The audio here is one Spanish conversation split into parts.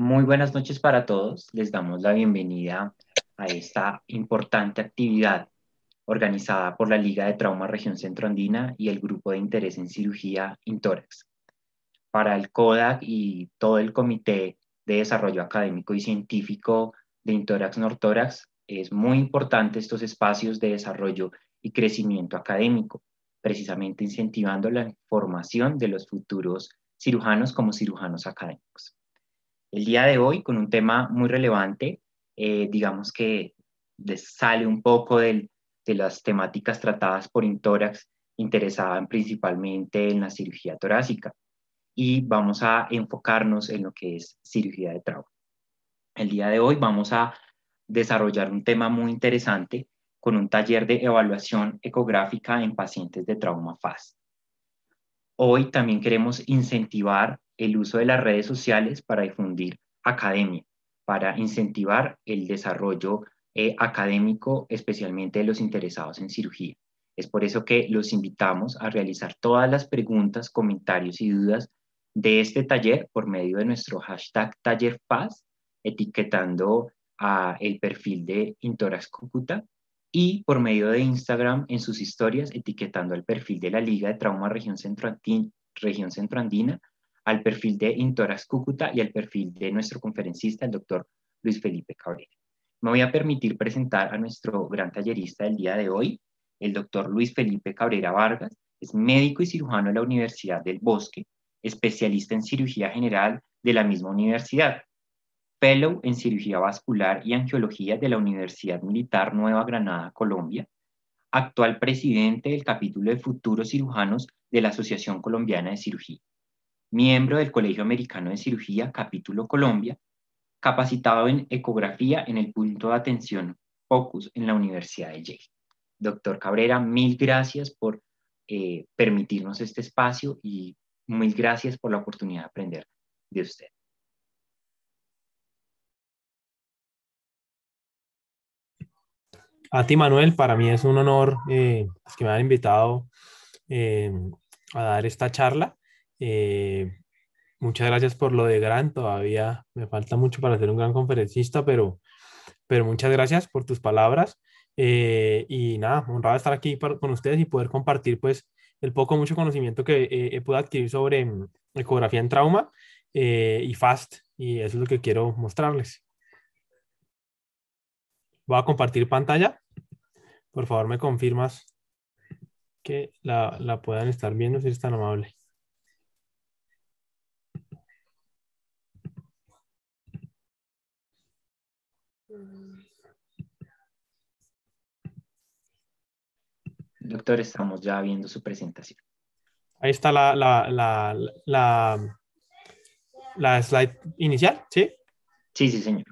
Muy buenas noches para todos. Les damos la bienvenida a esta importante actividad organizada por la Liga de Trauma Región Centro Andina y el Grupo de Interés en Cirugía Intórax. Para el CODAC y todo el Comité de Desarrollo Académico y Científico de Intórax Nortórax, es muy importante estos espacios de desarrollo y crecimiento académico, precisamente incentivando la formación de los futuros cirujanos como cirujanos académicos el día de hoy con un tema muy relevante, eh, digamos que sale un poco de las temáticas tratadas por Intórax, interesada principalmente en la cirugía torácica. Y vamos a enfocarnos en lo que es cirugía de trauma. El día de hoy vamos a desarrollar un tema muy interesante con un taller de evaluación ecográfica en pacientes de trauma FAS. Hoy también queremos incentivar el uso de las redes sociales para difundir academia, para incentivar el desarrollo eh, académico, especialmente de los interesados en cirugía. Es por eso que los invitamos a realizar todas las preguntas, comentarios y dudas de este taller por medio de nuestro hashtag TallerPaz, etiquetando a el perfil de Intorax Cúcuta y por medio de Instagram en sus historias etiquetando el perfil de la Liga de Trauma Región, Centro Región andina al perfil de Intoras Cúcuta y al perfil de nuestro conferencista, el doctor Luis Felipe Cabrera. Me voy a permitir presentar a nuestro gran tallerista del día de hoy, el doctor Luis Felipe Cabrera Vargas, es médico y cirujano de la Universidad del Bosque, especialista en cirugía general de la misma universidad, fellow en cirugía vascular y angiología de la Universidad Militar Nueva Granada, Colombia, actual presidente del capítulo de futuros cirujanos de la Asociación Colombiana de Cirugía miembro del Colegio Americano de Cirugía, capítulo Colombia, capacitado en ecografía en el punto de atención Focus en la Universidad de Yale. Doctor Cabrera, mil gracias por eh, permitirnos este espacio y mil gracias por la oportunidad de aprender de usted. A ti, Manuel, para mí es un honor eh, pues, que me han invitado eh, a dar esta charla. Eh, muchas gracias por lo de Gran. Todavía me falta mucho para ser un gran conferencista, pero, pero muchas gracias por tus palabras. Eh, y nada, honrado estar aquí con ustedes y poder compartir pues el poco mucho conocimiento que eh, he podido adquirir sobre mm, ecografía en trauma y FAST. Y eso es lo que quiero mostrarles. Voy a compartir pantalla. Por favor, me confirmas que la, la puedan estar viendo si es tan amable. Doctor, estamos ya viendo su presentación. Ahí está la, la, slide inicial, ¿sí? Sí, sí, señor.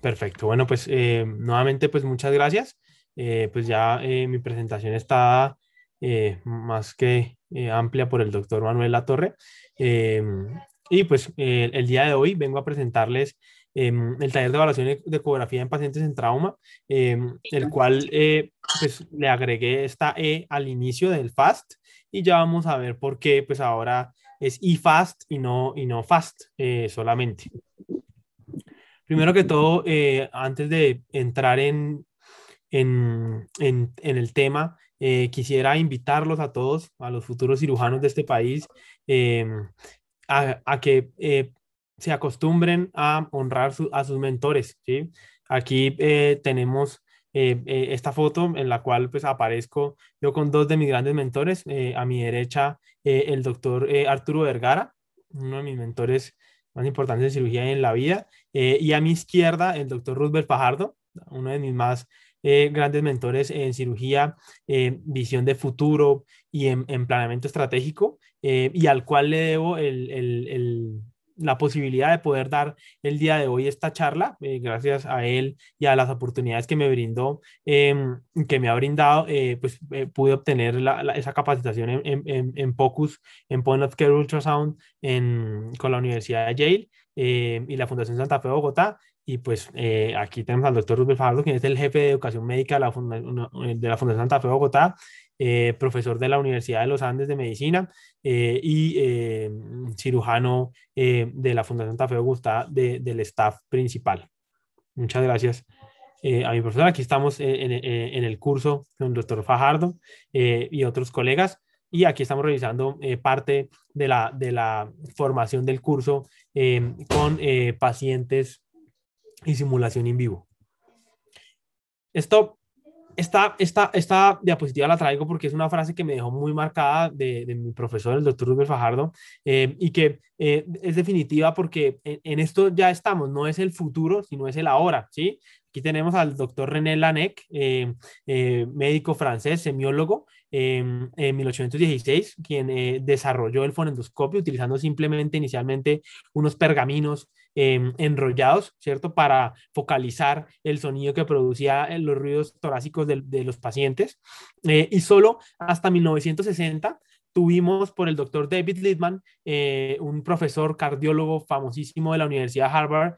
Perfecto. Bueno, pues eh, nuevamente, pues muchas gracias. Eh, pues ya eh, mi presentación está más que amplia por el doctor Manuel Latorre. y pues el día de hoy vengo a presentarles Em, el taller de evaluación e-, de ecografía en pacientes en trauma, em, el cual eh, pues, le agregué esta E al inicio del FAST y ya vamos a ver por qué pues ahora es IFAST y no, y no FAST eh, solamente. Primero que todo, eh, antes de entrar en, en, en, el tema, quisiera invitarlos a todos, a los futuros cirujanos de este país, em, a, a, que se acostumbren a honrar a sus mentores. ¿sí? Aquí eh, tenemos eh, eh, esta foto en la cual pues aparezco yo con dos de mis grandes mentores. a mi derecha el doctor Arturo Vergara, uno de mis mentores más importantes de cirugía en la vida. y a mi izquierda el doctor Roosevelt Fajardo, uno de mis más grandes mentores en cirugía, visión de futuro y en, en planeamiento estratégico, y al cual le debo el, el, el, la posibilidad de poder dar el día de hoy esta charla, eh, gracias a él y a las oportunidades que me brindó, em, que me ha brindado, eh, pues eh, pude obtener esa capacitación en, en, en, POCUS, en Point of Care Ultrasound, en, con la Universidad de Yale y la Fundación Santa Fe de Bogotá. Y pues aquí tenemos al doctor Rubén Fajardo, quien es el jefe de educación médica de la, Fundación Santa Fe de Bogotá eh, profesor de la Universidad de los Andes de Medicina eh, y eh, cirujano de la Fundación Santa Fe Augusta de, del staff principal. Muchas gracias a mi profesor. Aquí estamos en, el curso con el doctor Fajardo y otros colegas. Y aquí estamos realizando parte de la, de la formación del curso con pacientes y simulación en vivo. Stop esta, esta, esta diapositiva la traigo porque es una frase que me dejó muy marcada de, mi profesor, el doctor Rubén Fajardo, eh, y que eh, es definitiva porque en, esto ya estamos, no es el futuro, sino es el ahora, ¿sí? Aquí tenemos al doctor René Lanec, eh, médico francés, semiólogo, em, en 1816, quien desarrolló el fonendoscopio utilizando simplemente inicialmente unos pergaminos Em, enrollados, ¿cierto? Para focalizar el sonido que producía eh, los ruidos torácicos de, los pacientes. Eh, y solo hasta 1960 tuvimos por el doctor David Littman, eh, un profesor cardiólogo famosísimo de la Universidad Harvard,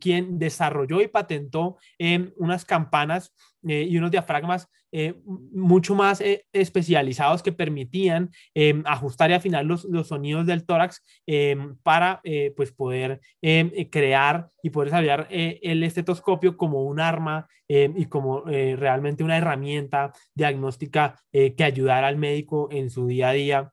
quien desarrolló y patentó en em, unas campanas eh, y unos diafragmas eh, mucho más eh, especializados que permitían em, ajustar y afinar los, los sonidos del tórax em, para pues poder em, crear y poder desarrollar el estetoscopio como un arma y como realmente una herramienta diagnóstica que ayudara al médico en su día a día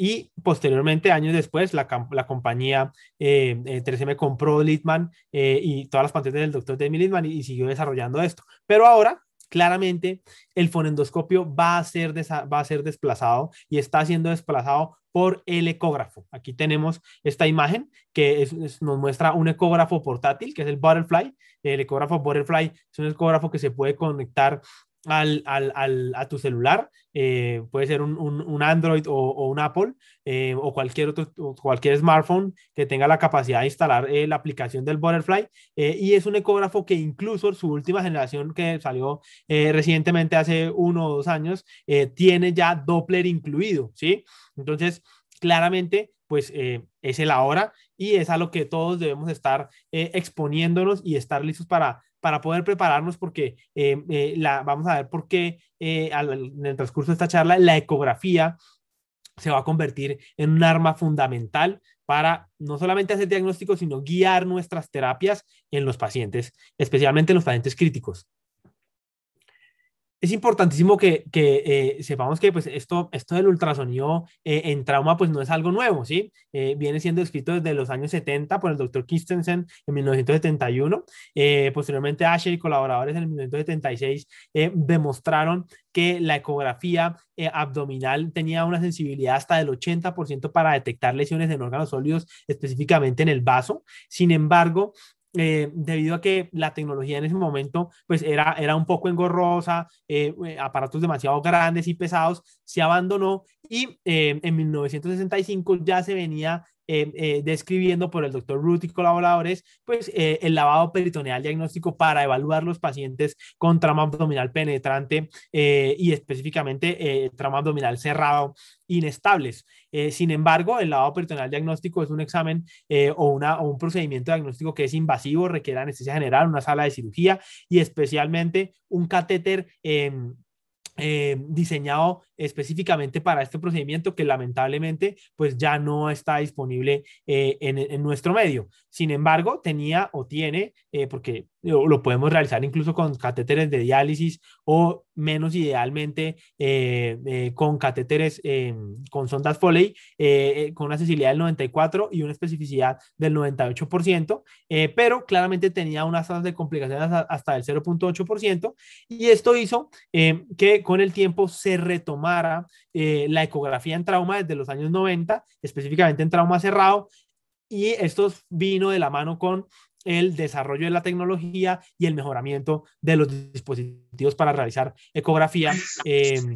y posteriormente, años después, la, compañía eh, 3M eh, compró Litman eh, y todas las patentes del doctor Demi Litman y, siguió desarrollando esto. Pero ahora, claramente, el fonendoscopio va a, ser va a ser desplazado y está siendo desplazado por el ecógrafo. Aquí tenemos esta imagen que nos muestra un ecógrafo portátil, que es el Butterfly. El ecógrafo Butterfly es un ecógrafo que se puede conectar al, al, al, a tu celular, eh, puede ser un, un, Android o, un Apple eh, o cualquier otro cualquier smartphone que tenga la capacidad de instalar eh, la aplicación del Butterfly y es un ecógrafo que incluso su última generación que salió recientemente hace uno o dos años tiene ya Doppler incluido, ¿sí? Entonces, claramente pues es el ahora y es a lo que todos debemos estar exponiéndonos y estar listos para para poder prepararnos porque eh, eh, la, vamos a ver por qué eh, en el transcurso de esta charla la ecografía se va a convertir en un arma fundamental para no solamente hacer diagnóstico, sino guiar nuestras terapias en los pacientes, especialmente en los pacientes críticos es importantísimo que, eh, sepamos que pues, esto, esto del ultrasonido eh, en trauma pues, no es algo nuevo, ¿sí? Eh, viene siendo escrito desde los años 70 por el doctor Christensen en 1971. posteriormente, Asher y colaboradores en 1976 demostraron que la ecografía abdominal tenía una sensibilidad hasta del 80% para detectar lesiones en órganos sólidos, específicamente en el vaso. Sin embargo, eh, debido a que la tecnología en ese momento pues era, era un poco engorrosa, eh, eh, aparatos demasiado grandes y pesados, se abandonó y en 1965 ya se venía eh, describiendo por el doctor Ruth y colaboradores, pues eh, el lavado peritoneal diagnóstico para evaluar los pacientes con trama abdominal penetrante eh, y específicamente trauma abdominal cerrado inestables. sin embargo, el lavado peritoneal diagnóstico es un examen o, un procedimiento diagnóstico que es invasivo, requiere anestesia general, una sala de cirugía y especialmente un catéter. Em, em, diseñado específicamente para este procedimiento que lamentablemente pues ya no está disponible eh, en, en, nuestro medio. Sin embargo, tenía o tiene, eh, porque lo podemos realizar incluso con catéteres de diálisis o menos idealmente eh, con catéteres con sondas Foley, con una sensibilidad del 94 y una especificidad del 98%, pero claramente tenía unas tasas de complicaciones hasta, hasta el 0.8% y esto hizo que con el tiempo se retomara eh, la ecografía en trauma desde los años 90, específicamente en trauma cerrado, y esto vino de la mano con el desarrollo de la tecnología y el mejoramiento de los dispositivos para realizar ecografía em,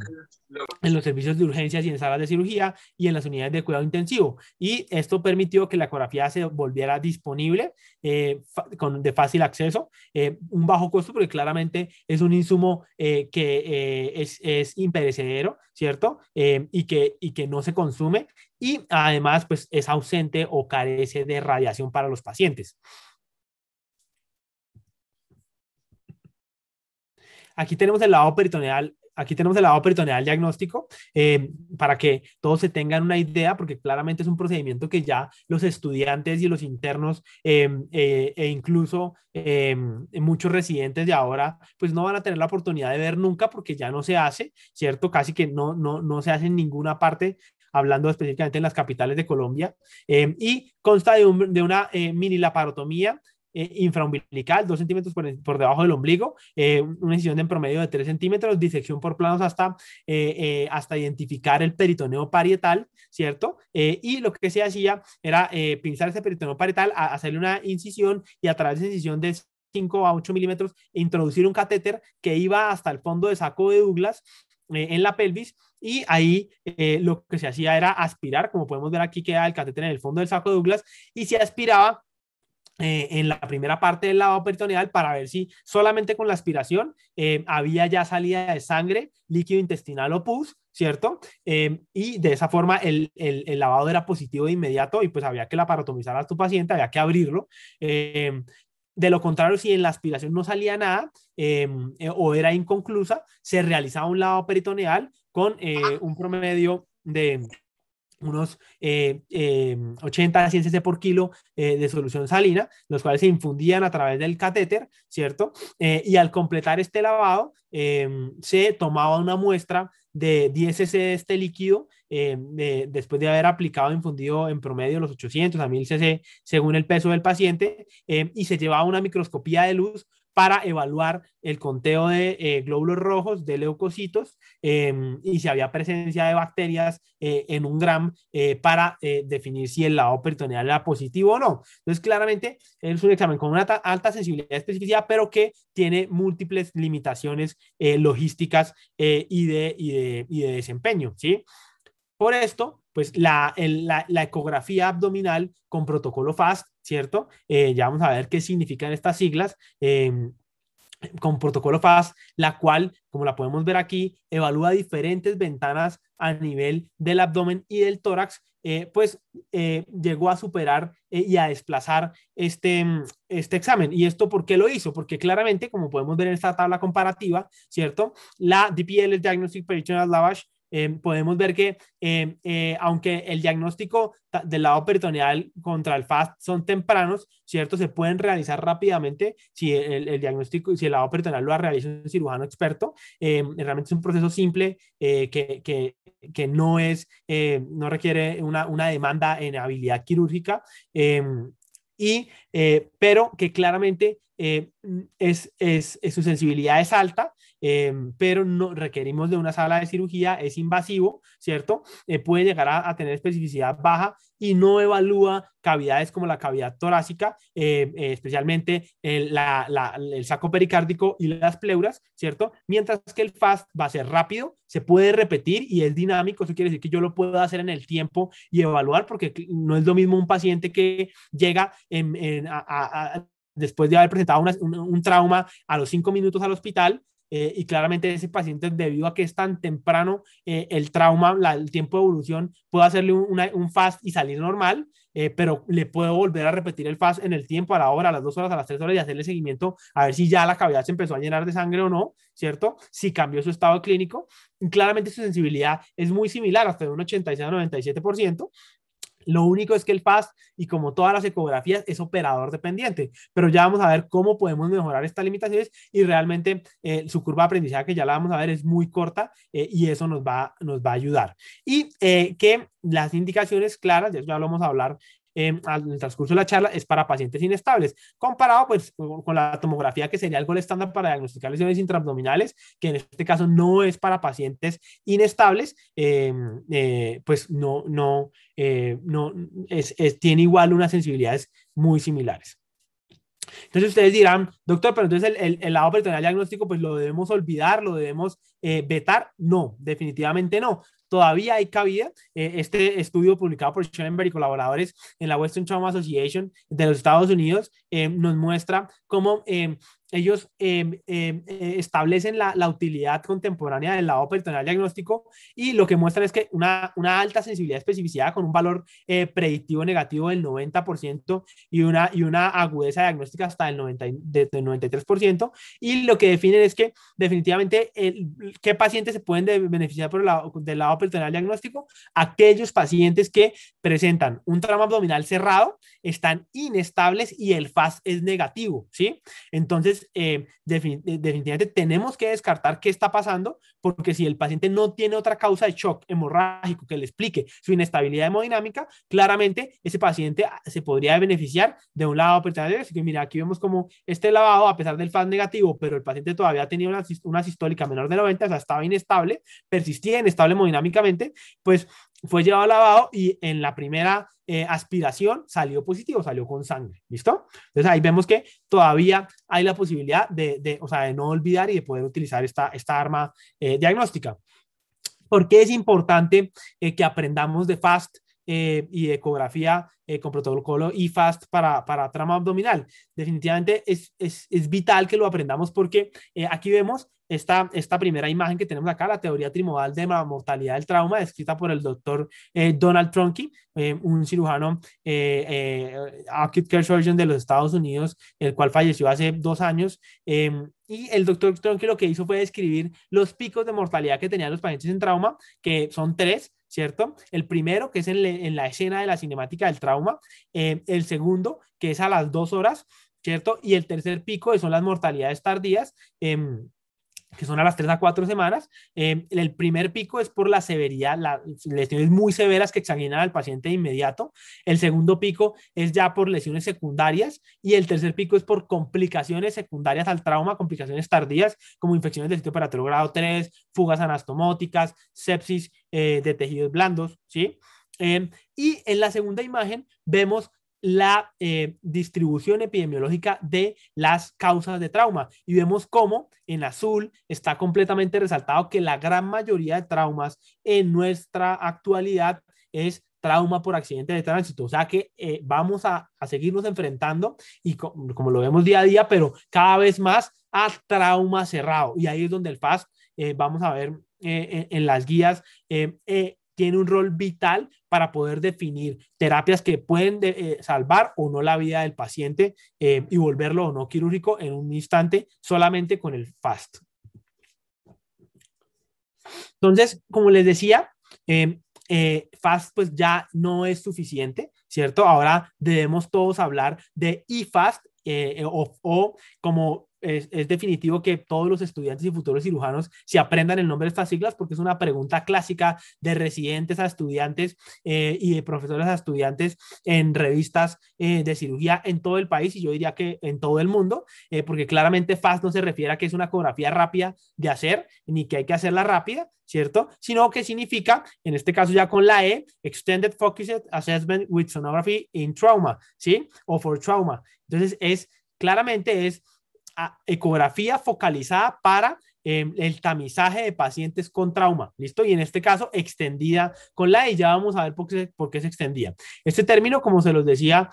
en los servicios de urgencias y en salas de cirugía y en las unidades de cuidado intensivo. Y esto permitió que la ecografía se volviera disponible eh, con, de fácil acceso, eh, un bajo costo, porque claramente es un insumo eh, que es, es, imperecedero, ¿cierto? Em, y, que, y que no se consume y además pues es ausente o carece de radiación para los pacientes. Aquí tenemos el lado peritoneal aquí tenemos el lado peritoneal diagnóstico eh, para que todos se tengan una idea, porque claramente es un procedimiento que ya los estudiantes y los internos eh, eh, e incluso muchos residentes de ahora, pues no van a tener la oportunidad de ver nunca porque ya no se hace, ¿cierto? Casi que no, no, no se hace en ninguna parte hablando específicamente en las capitales de Colombia, y consta de, de una mini laparotomía, eh, infraumbilical, 2 centímetros por, debajo del ombligo, eh, una incisión en promedio de 3 centímetros, disección por planos hasta, eh, hasta identificar el peritoneo parietal, ¿cierto? y lo que se hacía era pinzar ese peritoneo parietal, hacerle una incisión y a través de esa incisión de 5 a 8 milímetros introducir un catéter que iba hasta el fondo de saco de Douglas en la pelvis y ahí lo que se hacía era aspirar, como podemos ver aquí queda el catéter en el fondo del saco de Douglas y se aspiraba eh, en la primera parte del lavado peritoneal para ver si solamente con la aspiración eh, había ya salida de sangre, líquido intestinal o pus, ¿cierto? Em, y de esa forma el, el, lavado era positivo de inmediato y pues había que laparotomizar a tu paciente, había que abrirlo. Em, de lo contrario, si en la aspiración no salía nada em, eh, o era inconclusa, se realizaba un lavado peritoneal con un promedio de unos 80 100 cc por kilo eh, de solución salina, los cuales se infundían a través del catéter, ¿cierto? Eh, y al completar este lavado, eh, se tomaba una muestra de 10 cc de este líquido, después de haber aplicado infundido en promedio los 800 a 1000 cc según el peso del paciente, y se llevaba una microscopía de luz para evaluar el conteo de eh, glóbulos rojos, de leucocitos em, y si había presencia de bacterias eh, en un gram eh, para definir si el lado peritoneal era positivo o no. Entonces, claramente es un examen con una alta sensibilidad y especificidad, pero que tiene múltiples limitaciones logísticas y de, de, desempeño. ¿sí? Por esto, pues la, ecografía abdominal con protocolo FAST, ¿cierto? Eh, ya vamos a ver qué significan estas siglas. Em, con protocolo FAST, la cual, como la podemos ver aquí, evalúa diferentes ventanas a nivel del abdomen y del tórax, eh, pues eh, llegó a superar y a desplazar este, em, este examen. ¿Y esto por qué lo hizo? Porque claramente, como podemos ver en esta tabla comparativa, ¿cierto? La DPL, Diagnostic Peritoneal Lavage, Em, podemos ver que em, eh, aunque el diagnóstico del lado peritoneal contra el FAST son tempranos, ¿cierto? Se pueden realizar rápidamente si el, el diagnóstico, si el lado peritoneal lo ha realizado un cirujano experto. Em, realmente es un proceso simple eh, que, que, que, no, es, eh, no requiere una, una, demanda en habilidad quirúrgica. y, pero que claramente eh, es, su sensibilidad es alta, eh, pero no requerimos de una sala de cirugía, es invasivo, ¿cierto? Eh, puede llegar a, tener especificidad baja y no evalúa cavidades como la cavidad torácica, especialmente el, saco pericárdico y las pleuras, ¿cierto? Mientras que el FAST va a ser rápido, se puede repetir y es dinámico, eso quiere decir que yo lo puedo hacer en el tiempo y evaluar, porque no es lo mismo un paciente que llega a, después de haber presentado un, trauma a los cinco minutos al hospital. Eh, y claramente ese paciente, debido a que es tan temprano eh, el trauma, el tiempo de evolución, puedo hacerle un, fast y salir normal, eh, pero le puedo volver a repetir el fast en el tiempo, a la hora, a las dos horas, a las tres horas y hacerle seguimiento a ver si ya la cavidad se empezó a llenar de sangre o no, ¿cierto? Si cambió su estado clínico. claramente su sensibilidad es muy similar, hasta de un 86 a 97%, lo único es que el FAST, y como todas las ecografías, es operador dependiente, pero ya vamos a ver cómo podemos mejorar estas limitaciones y realmente eh, su curva aprendizaje, que ya la vamos a ver, es muy corta eh, y eso nos va, nos va a ayudar. Y eh, que las indicaciones claras, ya lo vamos a hablar Em, en el transcurso de la charla es para pacientes inestables, comparado pues con la tomografía que sería algo estándar para diagnosticar lesiones intraabdominales, que en este caso no es para pacientes inestables, em, eh, pues no, no, eh, no tiene igual unas sensibilidades muy similares. Entonces ustedes dirán, doctor, pero entonces el, el, lado personal diagnóstico, pues lo debemos olvidar, lo debemos eh, vetar. No, definitivamente no todavía hay cabida. Eh, este estudio publicado por Schoenberg y colaboradores en la Western Trauma Association de los Estados Unidos eh, nos muestra cómo eh, ellos em, em, eh, establecen la, utilidad contemporánea del lado peritoneal diagnóstico y lo que muestran es que una, una alta sensibilidad especificidad con un valor eh, predictivo negativo del 90% y una, y una agudeza diagnóstica hasta el 93%. Y lo que definen es que definitivamente qué pacientes se pueden beneficiar por el, del lado peritoneal diagnóstico, aquellos pacientes que presentan un trauma abdominal cerrado, están inestables y el FAS es negativo, ¿sí? Entonces, eh, eh, definitivamente tenemos que descartar qué está pasando, porque si el paciente no tiene otra causa de shock hemorrágico que le explique su inestabilidad hemodinámica, claramente ese paciente ah, se podría beneficiar de un lavado peritoneal. Así que mira, aquí vemos como este lavado, a pesar del FAS negativo, pero el paciente todavía tenía una, una sistólica menor de 90, o sea, estaba inestable, persistía inestable hemodinámicamente, pues fue llevado al lavado y en la primera eh, aspiración salió positivo, salió con sangre, ¿listo? Entonces ahí vemos que todavía hay la posibilidad de, de o sea, de no olvidar y de poder utilizar esta, esta arma eh, diagnóstica. ¿Por qué es importante eh, que aprendamos de FAST y de ecografía eh, con protocolo IFAST para, para trama abdominal. Definitivamente es, es, es vital que lo aprendamos porque eh, aquí vemos esta, esta primera imagen que tenemos acá, la teoría trimodal de la mortalidad del trauma, escrita por el doctor eh, Donald Tronkey, un cirujano acute care surgeon de los Estados Unidos, el cual falleció hace dos años. Em, y el doctor Tronkey lo que hizo fue describir los picos de mortalidad que tenían los pacientes en trauma, que son tres, ¿cierto? El primero, que es en, la escena de la cinemática del trauma, eh, el segundo, que es a las dos horas, ¿cierto? Y el tercer pico, que son las mortalidades tardías. Em, que son a las 3 a 4 semanas. Eh, el primer pico es por la severidad, las lesiones muy severas que examinan al paciente de inmediato. El segundo pico es ya por lesiones secundarias y el tercer pico es por complicaciones secundarias al trauma, complicaciones tardías como infecciones del sitio operatorio grado 3, fugas anastomóticas, sepsis eh, de tejidos blandos, ¿sí? Eh, y en la segunda imagen vemos la eh, distribución epidemiológica de las causas de trauma. Y vemos cómo en azul está completamente resaltado que la gran mayoría de traumas en nuestra actualidad es trauma por accidente de tránsito. O sea que eh, vamos a, seguirnos enfrentando y como lo vemos día a día, pero cada vez más a trauma cerrado. Y ahí es donde el FAST eh, vamos a ver en, en, las guías tiene un rol vital para poder definir terapias que pueden eh, salvar o no la vida del paciente eh, y volverlo o no quirúrgico en un instante solamente con el FAST. Entonces, como les decía, em, eh, FAST pues ya no es suficiente, ¿cierto? Ahora debemos todos hablar de IFAST o, como es, definitivo que todos los estudiantes y futuros cirujanos se aprendan el nombre de estas siglas porque es una pregunta clásica de residentes a estudiantes eh, y de profesores a estudiantes en revistas eh, de cirugía en todo el país y yo diría que en todo el mundo, eh, porque claramente FAST no se refiere a que es una ecografía rápida de hacer, ni que hay que hacerla rápida, ¿cierto? Sino que significa, en este caso ya con la E, Extended Focused Assessment with Sonography in Trauma, ¿sí? O for Trauma. Entonces es, claramente es ecografía focalizada para em, el tamizaje de pacientes con trauma, ¿listo? Y en este caso, extendida con la E, ya vamos a ver por qué, se extendía. Este término, como se los decía,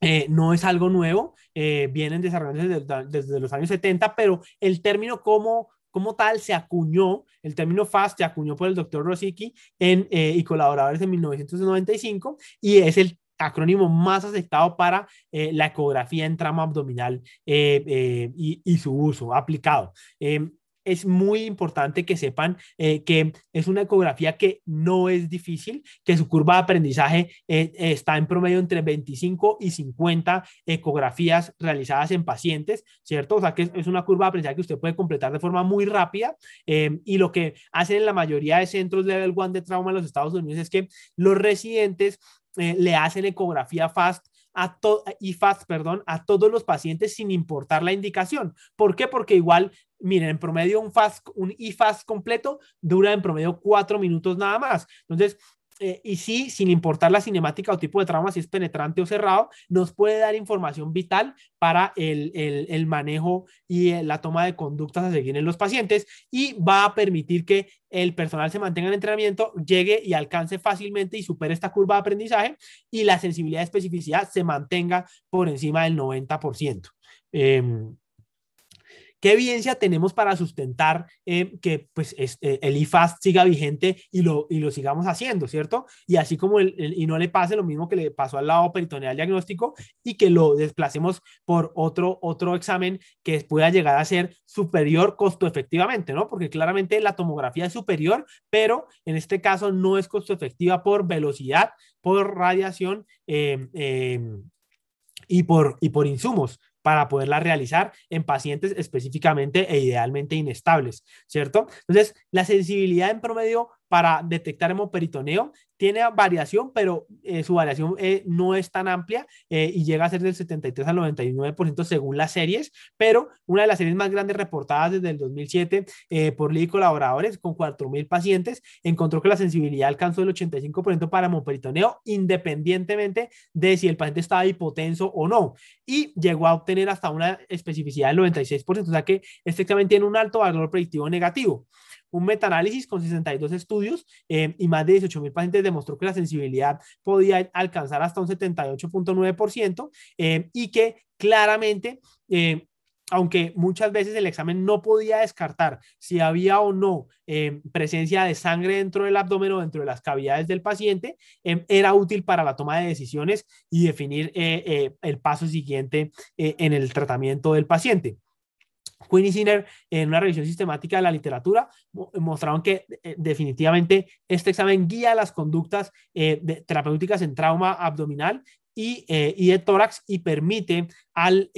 eh, no es algo nuevo, eh, vienen desarrollándose desde, los años 70, pero el término como, tal se acuñó, el término FAST se acuñó por el doctor Rosicki en, eh, y colaboradores en 1995 y es el acrónimo más aceptado para eh, la ecografía en trama abdominal eh, eh, y, su uso aplicado. Em, es muy importante que sepan que es una ecografía que no es difícil, que su curva de aprendizaje está en promedio entre 25 y 50 ecografías realizadas en pacientes, ¿cierto? O sea, que es, una curva de aprendizaje que usted puede completar de forma muy rápida em, y lo que hacen la mayoría de centros level 1 de trauma en los Estados Unidos es que los residentes eh, le hacen ecografía FAST a y FAST, perdón, a todos los pacientes sin importar la indicación. ¿Por qué? Porque igual, miren, en promedio un FAST, un IFAST completo dura en promedio cuatro minutos nada más. Entonces, eh, y sí, sin importar la cinemática o tipo de trauma, si es penetrante o cerrado, nos puede dar información vital para el, manejo y eh, la toma de conductas a seguir en los pacientes y va a permitir que el personal se mantenga en entrenamiento, llegue y alcance fácilmente y supere esta curva de aprendizaje y la sensibilidad de especificidad se mantenga por encima del 90%. ¿Qué evidencia tenemos para sustentar eh, que pues, eh, el IFAS siga vigente y lo, sigamos haciendo, ¿cierto? Y así como el, y no le pase lo mismo que le pasó al lado peritoneal diagnóstico y que lo desplacemos por otro, otro examen que pueda llegar a ser superior costo efectivamente, ¿no? Porque claramente la tomografía es superior, pero en este caso no es costo efectiva por velocidad, por radiación. Eh, y por, y por insumos para poderla realizar en pacientes específicamente e idealmente inestables, ¿cierto? Entonces, la sensibilidad en promedio para detectar hemoperitoneo. Tiene variación, pero eh, su variación eh, no es tan amplia eh, y llega a ser del 73 al 99% según las series, pero una de las series más grandes reportadas desde el 2007 por Lee y colaboradores con 4.000 pacientes encontró que la sensibilidad alcanzó el 85% para hemoperitoneo independientemente de si el paciente estaba hipotenso o no y llegó a obtener hasta una especificidad del 96%, o sea que este examen tiene un alto valor predictivo negativo. Un metaanálisis con 62 estudios eh, y más de 18 mil pacientes demostró que la sensibilidad podía alcanzar hasta un 78.9% eh, y que claramente, eh, aunque muchas veces el examen no podía descartar si había o no presencia de sangre dentro del abdomen o dentro de las cavidades del paciente, era útil para la toma de decisiones y definir el paso siguiente en el tratamiento del paciente. Quinn y Sinner, en una revisión sistemática de la literatura, mostraron que eh, definitivamente este examen guía las conductas eh, terapéuticas en trauma abdominal eh, y, de tórax y permite al,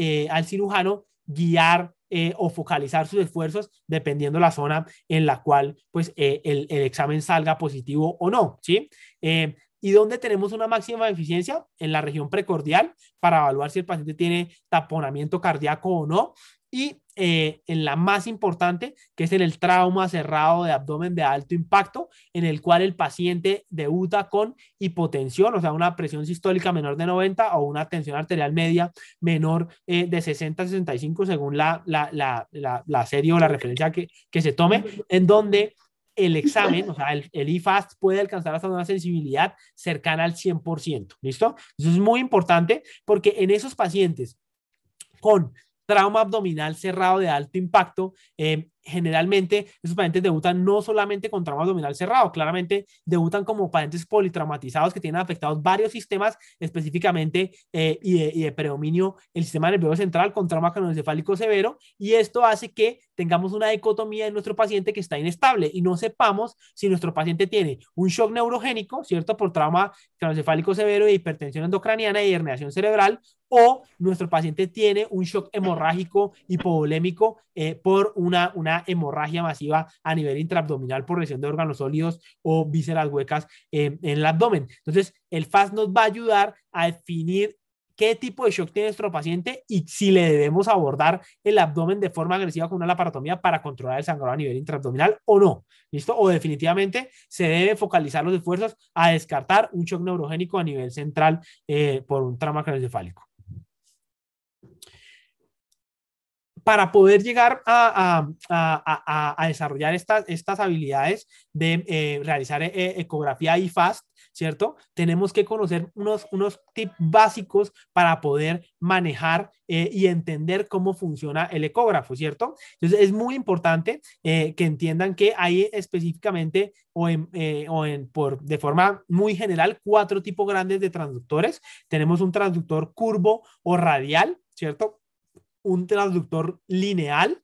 cirujano guiar o focalizar sus esfuerzos dependiendo la zona en la cual pues el, examen salga positivo o no, ¿sí? ¿Y dónde tenemos una máxima eficiencia? En la región precordial para evaluar si el paciente tiene taponamiento cardíaco o no y eh, en la más importante, que es en el trauma cerrado de abdomen de alto impacto, en el cual el paciente debuta con hipotensión, o sea, una presión sistólica menor de 90 o una tensión arterial media menor eh, de 60-65 según la, serie o la referencia que, se tome, en donde el examen, o sea, el, el IFAST puede alcanzar hasta una sensibilidad cercana al 100%, ¿listo? Eso es muy importante porque en esos pacientes con trauma abdominal cerrado de alto impacto, eh, generalmente esos pacientes debutan no solamente con trauma abdominal cerrado, claramente debutan como pacientes politraumatizados que tienen afectados varios sistemas, específicamente eh, y, de, predominio el sistema nervioso central con trauma craneoencefálico severo, y esto hace que tengamos una dicotomía en nuestro paciente que está inestable y no sepamos si nuestro paciente tiene un shock neurogénico, ¿cierto? Por trauma craneoencefálico severo y hipertensión endocraniana y herniación cerebral, o nuestro paciente tiene un shock hemorrágico hipovolémico eh, por una hemorragia masiva a nivel intraabdominal por lesión de órganos sólidos o vísceras huecas en, el abdomen. Entonces, el FAST nos va a ayudar a definir qué tipo de shock tiene nuestro paciente y si le debemos abordar el abdomen de forma agresiva con una laparotomía para controlar el sangrado a nivel intraabdominal o no. ¿Listo? O definitivamente se debe focalizar los esfuerzos a descartar un shock neurogénico a nivel central eh, por un trauma craneoencefálico. para poder llegar a, desarrollar estas, habilidades de eh, realizar eh, eh, ecografía y FAST, ¿cierto? Tenemos que conocer unos, unos tips básicos para poder manejar y entender cómo funciona el ecógrafo, ¿cierto? Entonces es muy importante que entiendan que hay específicamente o, o en, por, de forma muy general cuatro tipos grandes de transductores. Tenemos un transductor curvo o radial, ¿cierto? un transductor lineal,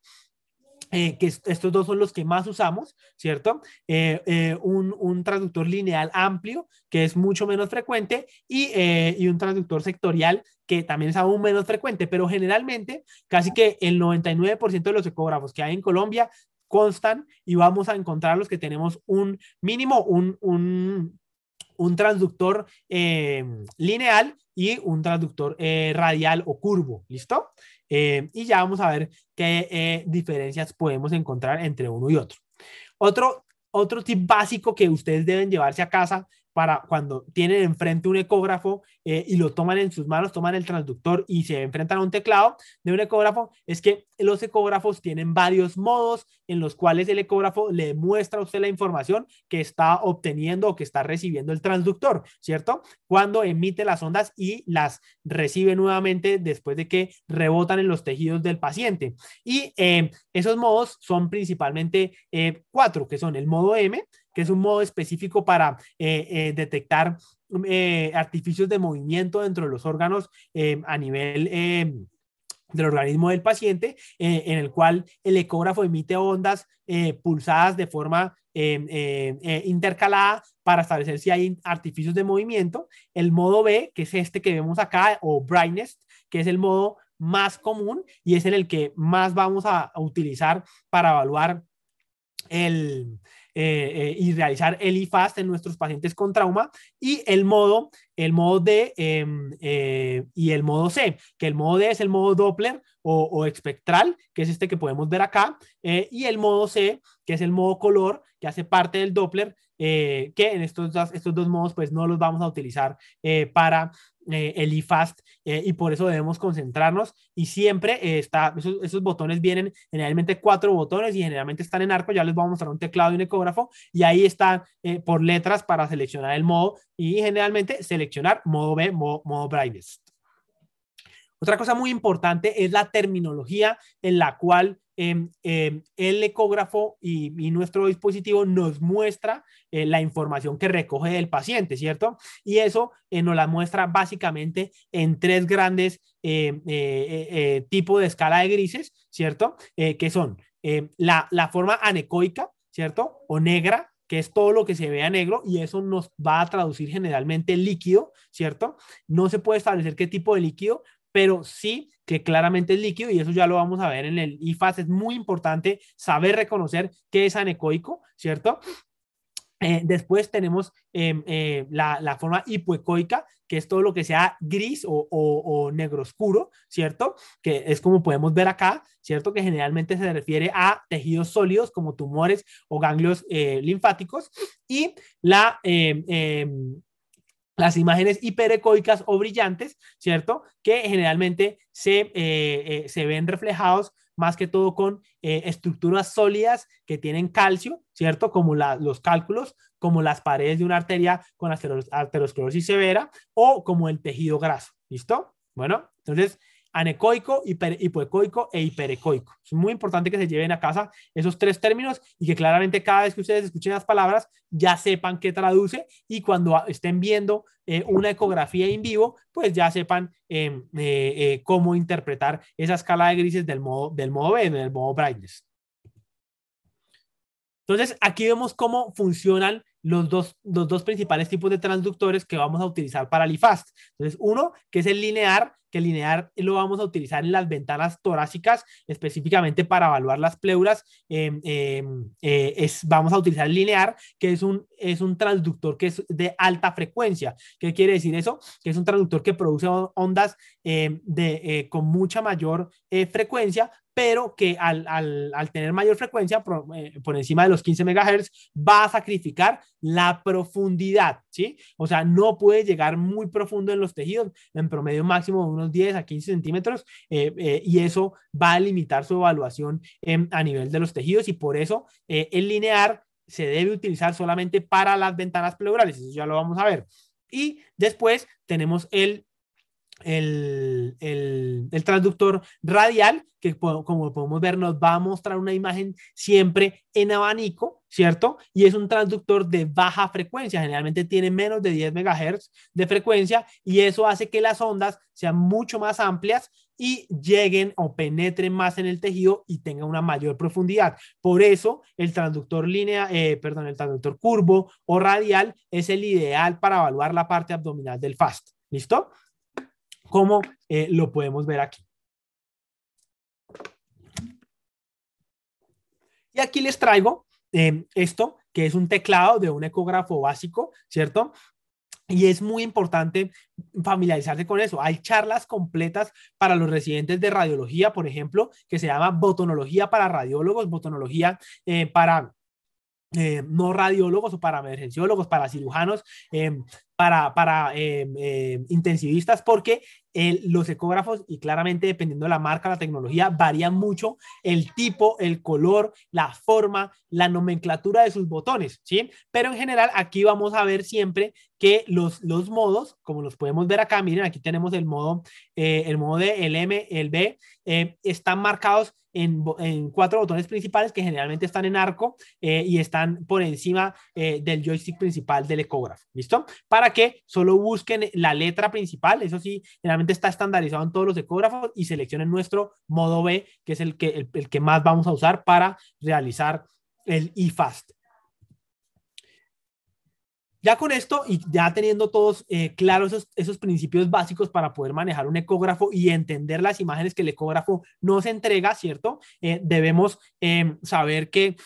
eh, que estos dos son los que más usamos, ¿cierto? Eh, eh, un, un, transductor lineal amplio, que es mucho menos frecuente, y, un transductor sectorial, que también es aún menos frecuente, pero generalmente casi que el 99% de los ecógrafos que hay en Colombia constan y vamos a encontrar los que tenemos un mínimo, un, un, un transductor lineal y un transductor radial o curvo, ¿listo? Eh, y ya vamos a ver qué eh, diferencias podemos encontrar entre uno y otro. Otro, otro tip básico que ustedes deben llevarse a casa para cuando tienen enfrente un ecógrafo eh, y lo toman en sus manos, toman el transductor y se enfrentan a un teclado de un ecógrafo, es que los ecógrafos tienen varios modos en los cuales el ecógrafo le muestra a usted la información que está obteniendo o que está recibiendo el transductor, ¿cierto? Cuando emite las ondas y las recibe nuevamente después de que rebotan en los tejidos del paciente. Y eh, esos modos son principalmente eh, cuatro, que son el modo M, que es un modo específico para eh, eh, detectar eh, artificios de movimiento dentro de los órganos a nivel del organismo del paciente, en el cual el ecógrafo emite ondas pulsadas de forma intercalada para establecer si hay artificios de movimiento. El modo B, que es este que vemos acá, o brightness, que es el modo más común y es en el que más vamos a utilizar para evaluar el, eh, eh, y realizar el IFAST en nuestros pacientes con trauma y el modo, el modo D em, eh, y el modo C, que el modo D es el modo Doppler o, espectral, que es este que podemos ver acá, y el modo C, que es el modo color, que hace parte del Doppler, que en estos, estos dos modos pues no los vamos a utilizar para eh, el IFAST eh, y por eso debemos concentrarnos y siempre eh, está, esos, botones vienen generalmente cuatro botones y generalmente están en arco, ya les voy a mostrar un teclado y un ecógrafo y ahí están por letras para seleccionar el modo y generalmente seleccionar modo B, modo, modo brightness. Otra cosa muy importante es la terminología en la cual em, em, el ecógrafo y, nuestro dispositivo nos muestra eh, la información que recoge del paciente, ¿cierto? Y eso eh, nos la muestra básicamente en tres grandes em, eh, tipos de escala de grises, ¿cierto? que son la, la forma anecoica, ¿cierto? O negra, que es todo lo que se vea negro y eso nos va a traducir generalmente líquido, ¿cierto? No se puede establecer qué tipo de líquido, pero sí que claramente es líquido y eso ya lo vamos a ver en el IFAS. Es muy importante saber reconocer qué es anecoico, ¿cierto? Eh, después tenemos em, eh, la, forma hipoecoica, que es todo lo que sea gris o, negro oscuro, ¿cierto? Que es como podemos ver acá, ¿cierto? Que generalmente se refiere a tejidos sólidos como tumores o ganglios eh, linfáticos. Y la em, em, las imágenes hiperecoicas o brillantes, ¿cierto? Que generalmente se, eh, eh, se ven reflejados más que todo con eh, estructuras sólidas que tienen calcio, ¿cierto? Como los cálculos, como las paredes de una arteria con aterosclerosis severa o como el tejido graso, ¿listo? Bueno, entonces anecoico, hipoecoico e hiperecoico. Es muy importante que se lleven a casa esos tres términos y que claramente cada vez que ustedes escuchen las palabras ya sepan qué traduce y cuando estén viendo eh, una ecografía en vivo, pues ya sepan em, eh, eh, cómo interpretar esa escala de grises del modo, del modo B, del modo brightness. Entonces, aquí vemos cómo funcionan los dos, los dos principales tipos de transductores que vamos a utilizar para el IFAST. Entonces, uno que es el lineal que el linear lo vamos a utilizar en las ventanas torácicas, específicamente para evaluar las pleuras. Em, em, eh, es, vamos a utilizar el linear, que es un, es un transductor que es de alta frecuencia. ¿Qué quiere decir eso? Que es un transductor que produce ondas em, de, eh, con mucha mayor eh, frecuencia, pero que al, al, tener mayor frecuencia por, eh, por, encima de los 15 MHz va a sacrificar la profundidad, ¿sí? O sea, no puede llegar muy profundo en los tejidos, en promedio máximo de unos 10 a 15 centímetros, eh, eh, y eso va a limitar su evaluación em, a nivel de los tejidos y por eso el linear se debe utilizar solamente para las ventanas pleurales, eso ya lo vamos a ver. Y después tenemos el el, el, transductor radial, que como podemos ver nos va a mostrar una imagen siempre en abanico, ¿cierto? Y es un transductor de baja frecuencia, generalmente tiene menos de 10 MHz de frecuencia y eso hace que las ondas sean mucho más amplias y lleguen o penetren más en el tejido y tengan una mayor profundidad. Por eso el transductor línea, eh, perdón, el transductor curvo o radial es el ideal para evaluar la parte abdominal del FAST. ¿Listo? como eh, lo podemos ver aquí. Y aquí les traigo em, esto, que es un teclado de un ecógrafo básico, ¿cierto? Y es muy importante familiarizarse con eso. Hay charlas completas para los residentes de radiología, por ejemplo, que se llama botonología para radiólogos, botonología eh, para eh, no radiólogos o para emergenciólogos, para cirujanos, em, para, em, em, intensivistas, porque los ecógrafos, y claramente dependiendo de la marca, la tecnología, varían mucho el tipo, el color, la forma, la nomenclatura de sus botones, ¿sí? Pero en general aquí vamos a ver siempre que los, los modos, como los podemos ver acá, miren, aquí tenemos el modo, eh, el modo de el M, el B, eh, están marcados en, cuatro botones principales que generalmente están en arco eh, y están por encima eh, del joystick principal del ecógrafo, ¿listo? Para que solo busquen la letra principal, eso sí, generalmente está estandarizado en todos los ecógrafos y seleccionen nuestro modo B, que es el que, el que más vamos a usar para realizar el IFAST. Ya con esto y ya teniendo todos eh, claros esos, principios básicos para poder manejar un ecógrafo y entender las imágenes que el ecógrafo nos entrega, ¿cierto? Eh, em, em, debemos saber que...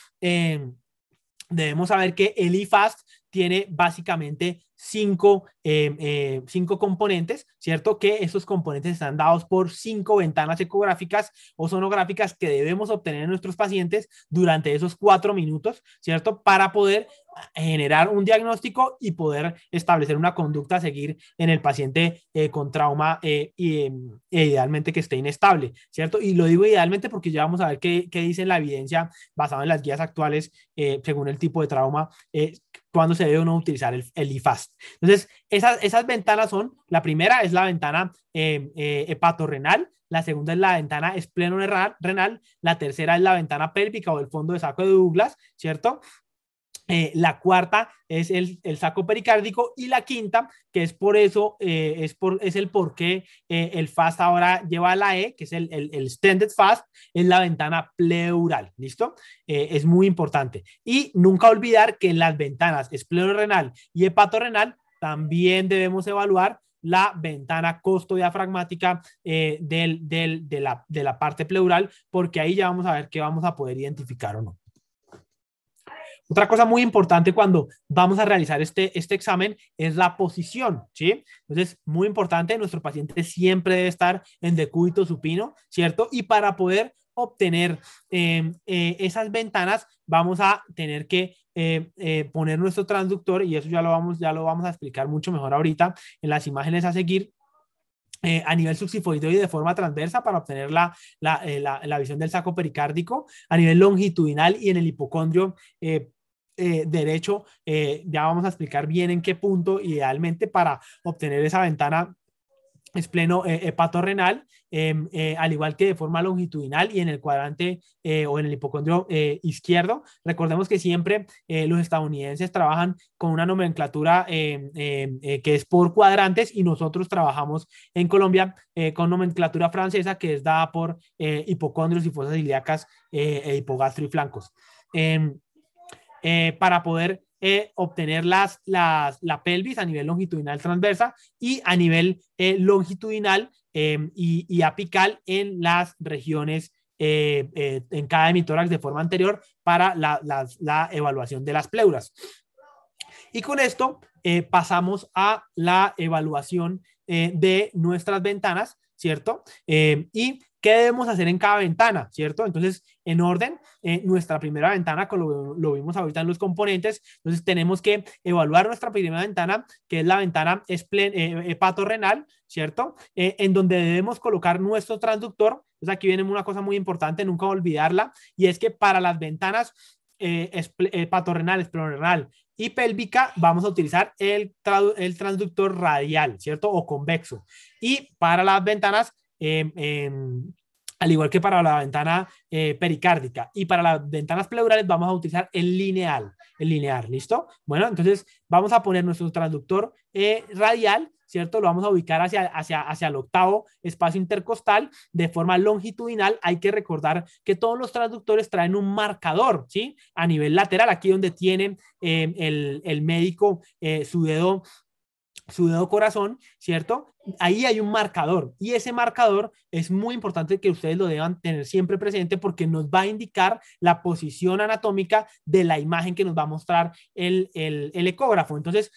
Debemos saber que el IFAST tiene básicamente cinco em, eh, componentes, ¿cierto? Que esos componentes están dados por cinco ventanas ecográficas o sonográficas que debemos obtener en nuestros pacientes durante esos cuatro minutos, ¿cierto? Para poder generar un diagnóstico y poder establecer una conducta a seguir en el paciente eh, con trauma eh, y, em, e idealmente que esté inestable, ¿cierto? Y lo digo idealmente porque ya vamos a ver qué, qué dice la evidencia basada en las guías actuales eh, según el tipo de trauma cuando se debe o no utilizar el, el IFAST. Entonces, esas, esas ventanas son, la primera es la ventana eh, eh, hepatorrenal, la segunda es la ventana renal, la tercera es la ventana pélvica o el fondo de saco de Douglas, ¿cierto? Eh, la cuarta es el, saco pericárdico y la quinta, que es por eso, eh, es, el por qué el FAST ahora lleva la E, que es el, el, extended FAST, es la ventana pleural, ¿listo? es muy importante. Y nunca olvidar que las ventanas renal y hepatorrenal también debemos evaluar la ventana costo eh, de, la, parte pleural, porque ahí ya vamos a ver qué vamos a poder identificar o no. Otra cosa muy importante cuando vamos a realizar este, este examen es la posición, ¿sí? Entonces, muy importante, nuestro paciente siempre debe estar en decúbito supino, ¿cierto? Y para poder obtener em, eh, esas ventanas, vamos a tener que eh, eh, poner nuestro transductor y eso ya lo, vamos, ya lo vamos a explicar mucho mejor ahorita en las imágenes a seguir. a nivel subsifoideo y de forma transversa para obtener la, visión del saco pericárdico, a nivel longitudinal y en el hipocondrio derecho, ya vamos a explicar bien en qué punto idealmente para obtener esa ventana es pleno eh, eh, em, eh, al igual que de forma longitudinal y en el cuadrante eh, o en el hipocondrio izquierdo. Recordemos que siempre los estadounidenses trabajan con una nomenclatura em, em, que es por cuadrantes y nosotros trabajamos en Colombia con nomenclatura francesa que es dada por hipocondrios y fosas ilíacas e hipogastro y flancos. para poder eh, obtener las, la pelvis a nivel longitudinal transversa y a nivel eh, longitudinal em, y, apical en las regiones, eh, en cada hemitórax de forma anterior para la, la evaluación de las pleuras. Y con esto pasamos a la evaluación de nuestras ventanas, ¿cierto? y ¿Qué debemos hacer en cada ventana, cierto? Entonces, en orden, eh, nuestra primera ventana, como lo, vimos ahorita en los componentes, entonces tenemos que evaluar nuestra primera ventana, que es la ventana eh, hepatorrenal, eh, ¿cierto? Eh, en donde debemos colocar nuestro transductor. Entonces, aquí viene una cosa muy importante, nunca olvidarla, y es que para las ventanas hepatorrenal, esplenorenal y pélvica, vamos a utilizar el, el transductor radial, ¿cierto? O convexo. Y para las ventanas Em, em, al igual que para la ventana eh, pericárdica. Y para las ventanas pleurales vamos a utilizar el lineal, el lineal, ¿listo? Bueno, entonces vamos a poner nuestro transductor eh, radial, ¿cierto? Lo vamos a ubicar hacia, hacia, el octavo espacio intercostal de forma longitudinal. Hay que recordar que todos los transductores traen un marcador, ¿sí? A nivel lateral, aquí donde tiene em, el, el, médico eh, su dedo su dedo corazón, ¿cierto? Ahí hay un marcador y ese marcador es muy importante que ustedes lo deban tener siempre presente porque nos va a indicar la posición anatómica de la imagen que nos va a mostrar el, ecógrafo. Entonces,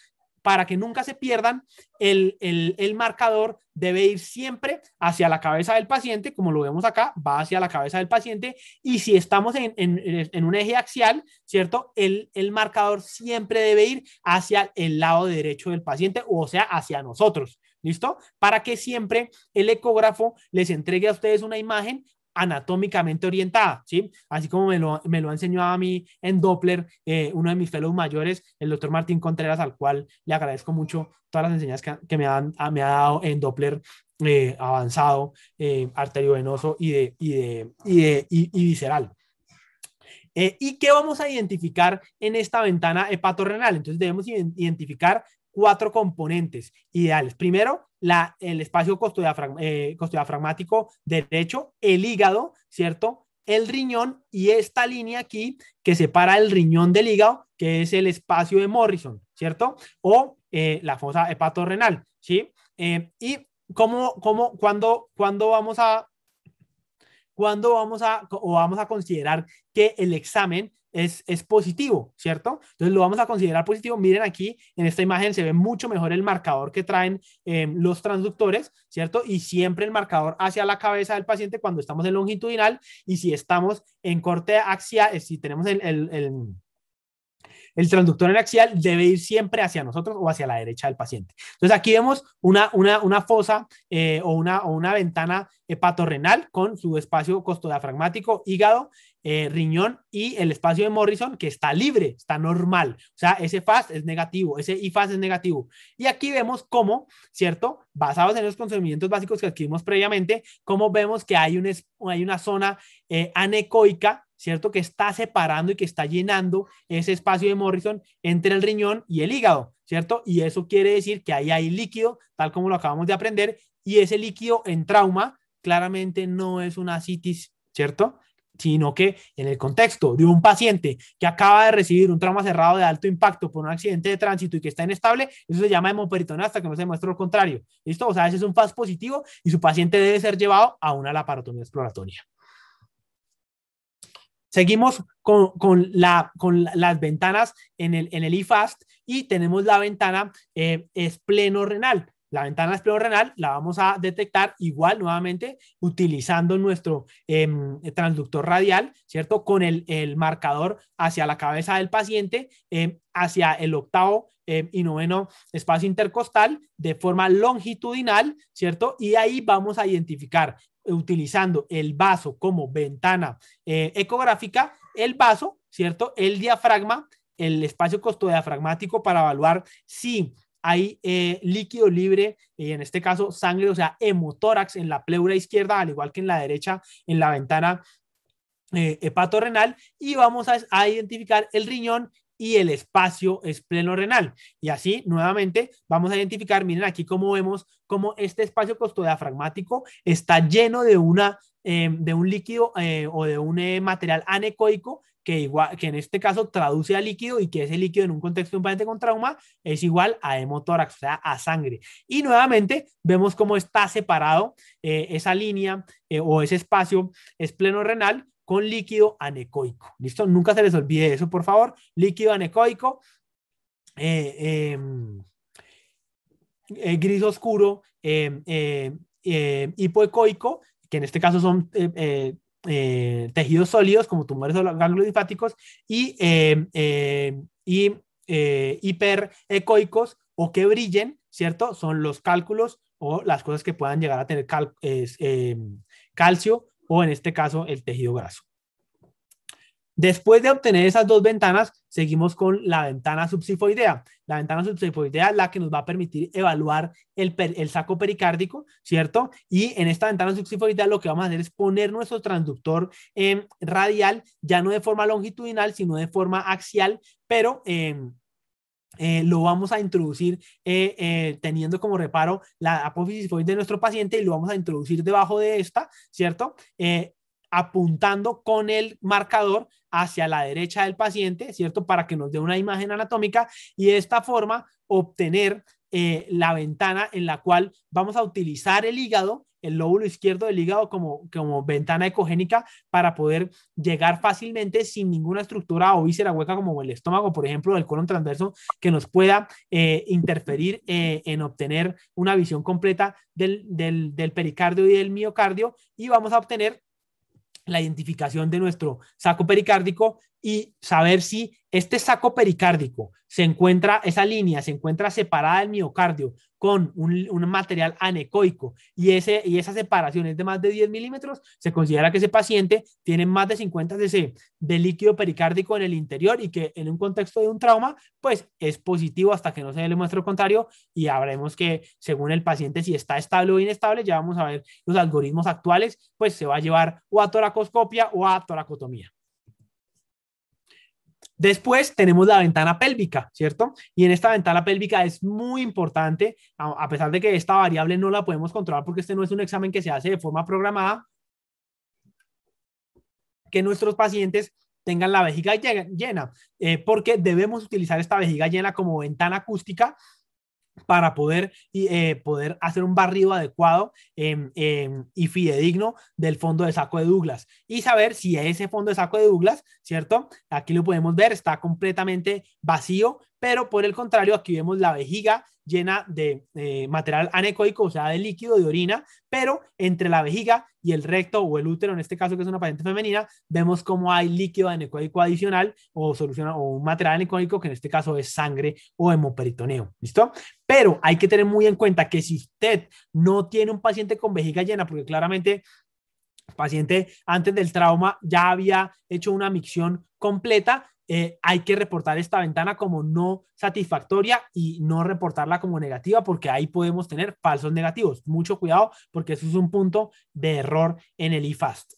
para que nunca se pierdan, el, marcador debe ir siempre hacia la cabeza del paciente, como lo vemos acá, va hacia la cabeza del paciente, y si estamos en, un eje axial, ¿cierto? El, el, marcador siempre debe ir hacia el lado derecho del paciente, o sea, hacia nosotros, ¿listo? Para que siempre el ecógrafo les entregue a ustedes una imagen anatómicamente orientada, ¿sí? Así como me lo, me lo enseñó a mí en Doppler, eh, uno de mis fellows mayores, el doctor Martín Contreras, al cual le agradezco mucho todas las enseñanzas que, me, me ha dado en Doppler eh, avanzado, eh, arteriovenoso y, de, de, visceral. ¿Y qué vamos a identificar en esta ventana hepatorrenal? Entonces debemos identificar cuatro componentes ideales. Primero, el espacio costo eh, diafragmático derecho, el hígado, ¿cierto? El riñón y esta línea aquí que separa el riñón del hígado, que es el espacio de Morrison, ¿cierto? O eh, la fosa hepatorrenal, ¿sí? Eh, y cómo, cómo, cuando, cuando vamos a, cuando vamos a, o vamos a considerar que el examen es, positivo, ¿cierto? Entonces lo vamos a considerar positivo. Miren aquí, en esta imagen se ve mucho mejor el marcador que traen em, los transductores, ¿cierto? Y siempre el marcador hacia la cabeza del paciente cuando estamos en longitudinal y si estamos en corte axial, eh, si tenemos el el transductor axial debe ir siempre hacia nosotros o hacia la derecha del paciente. Entonces aquí vemos una, una, fosa eh, o, una, o una ventana hepatorrenal eh, con su espacio costodiafragmático, hígado, eh, riñón y el espacio de Morrison que está libre, está normal. O sea, ese FAS es negativo, ese IFAS es negativo. Y aquí vemos cómo, ¿cierto? Basados en los conocimientos básicos que adquirimos previamente, cómo vemos que hay, un, hay una zona anecoica ¿cierto? Que está separando y que está llenando ese espacio de Morrison entre el riñón y el hígado, ¿cierto? Y eso quiere decir que ahí hay líquido, tal como lo acabamos de aprender, y ese líquido en trauma claramente no es una citis, ¿cierto? Sino que en el contexto de un paciente que acaba de recibir un trauma cerrado de alto impacto por un accidente de tránsito y que está inestable, eso se llama hemoperitonía hasta que no se demuestre lo contrario. ¿Listo? O sea, ese es un fast positivo y su paciente debe ser llevado a una laparotomía exploratoria. Seguimos con, la, con las ventanas en el, en el IFAST y tenemos la ventana eh, espleno-renal. La ventana espleno-renal la vamos a detectar igual nuevamente utilizando nuestro em, transductor radial, ¿cierto? Con el, marcador hacia la cabeza del paciente, em, hacia el octavo Em, y noveno espacio intercostal de forma longitudinal, ¿cierto? Y ahí vamos a identificar utilizando el vaso como ventana eh, ecográfica, el vaso, ¿cierto? El diafragma, el espacio costodiafragmático para evaluar si hay eh, líquido libre, y en este caso sangre, o sea, hemotórax en la pleura izquierda, al igual que en la derecha, en la ventana eh, hepatorrenal, y vamos a identificar el riñón y el espacio es pleno renal. Y así, nuevamente, vamos a identificar, miren aquí cómo vemos cómo este espacio costodiafragmático está lleno de, una, em, de un líquido eh, o de un eh, material anecoico que, igual, que en este caso traduce a líquido y que ese líquido en un contexto de un paciente con trauma es igual a hemotórax, o sea, a sangre. Y nuevamente vemos cómo está separado eh, esa línea o ese espacio es pleno renal con líquido anecoico. ¿Listo? Nunca se les olvide eso, por favor. Líquido anecoico. Eh, em, eh, gris oscuro, em, eh, em, hipoecoico, que en este caso son tejidos sólidos como tumores o ganglios linfáticos, y, y hiperecoicos o que brillen, ¿cierto? Son los cálculos o las cosas que puedan llegar a tener calcio o en este caso el tejido graso. Después de obtener esas dos ventanas, seguimos con la ventana subsifoidea. La ventana subsifoidea es la que nos va a permitir evaluar el, saco pericárdico, ¿cierto? Y en esta ventana subsifoidea lo que vamos a hacer es poner nuestro transductor eh, radial, ya no de forma longitudinal, sino de forma axial, pero... en eh, eh, lo vamos a introducir eh, eh, teniendo como reparo la apófisis de nuestro paciente y lo vamos a introducir debajo de esta, ¿cierto? apuntando con el marcador hacia la derecha del paciente, ¿cierto? Para que nos dé una imagen anatómica y de esta forma obtener la ventana en la cual vamos a utilizar el hígado el lóbulo izquierdo del hígado como, como ventana ecogénica para poder llegar fácilmente sin ninguna estructura o víscera hueca como el estómago, por ejemplo, o el colon transverso, que nos pueda eh, interferir eh, en obtener una visión completa del, del, del pericardio y del miocardio y vamos a obtener la identificación de nuestro saco pericárdico y saber si este saco pericárdico se encuentra, esa línea se encuentra separada del miocardio con un, material anecoico y, ese, y esa separación es de más de 10 milímetros, se considera que ese paciente tiene más de 50 cc de líquido pericárdico en el interior y que en un contexto de un trauma, pues es positivo hasta que no se le muestre lo contrario y habremos que, según el paciente, si está estable o inestable, ya vamos a ver los algoritmos actuales, pues se va a llevar o a toracoscopia o a toracotomía. Después tenemos la ventana pélvica, ¿cierto? Y en esta ventana pélvica es muy importante, a pesar de que esta variable no la podemos controlar porque este no es un examen que se hace de forma programada, que nuestros pacientes tengan la vejiga llena, eh, porque debemos utilizar esta vejiga llena como ventana acústica para poder, eh, poder hacer un barrido adecuado y fidedigno del fondo de saco de Douglas y saber si ese fondo de saco de Douglas, ¿cierto? Aquí lo podemos ver, está completamente vacío, pero por el contrario, aquí vemos la vejiga llena de eh, material anecoico, o sea, de líquido, de orina, pero entre la vejiga y el recto o el útero, en este caso que es una paciente femenina, vemos cómo hay líquido anecoico adicional o solución o un material anecoico que en este caso es sangre o hemoperitoneo, ¿listo? Pero hay que tener muy en cuenta que si usted no tiene un paciente con vejiga llena, porque claramente paciente antes del trauma ya había hecho una micción completa, eh, hay que reportar esta ventana como no satisfactoria y no reportarla como negativa porque ahí podemos tener falsos negativos. Mucho cuidado porque eso es un punto de error en el IFAST.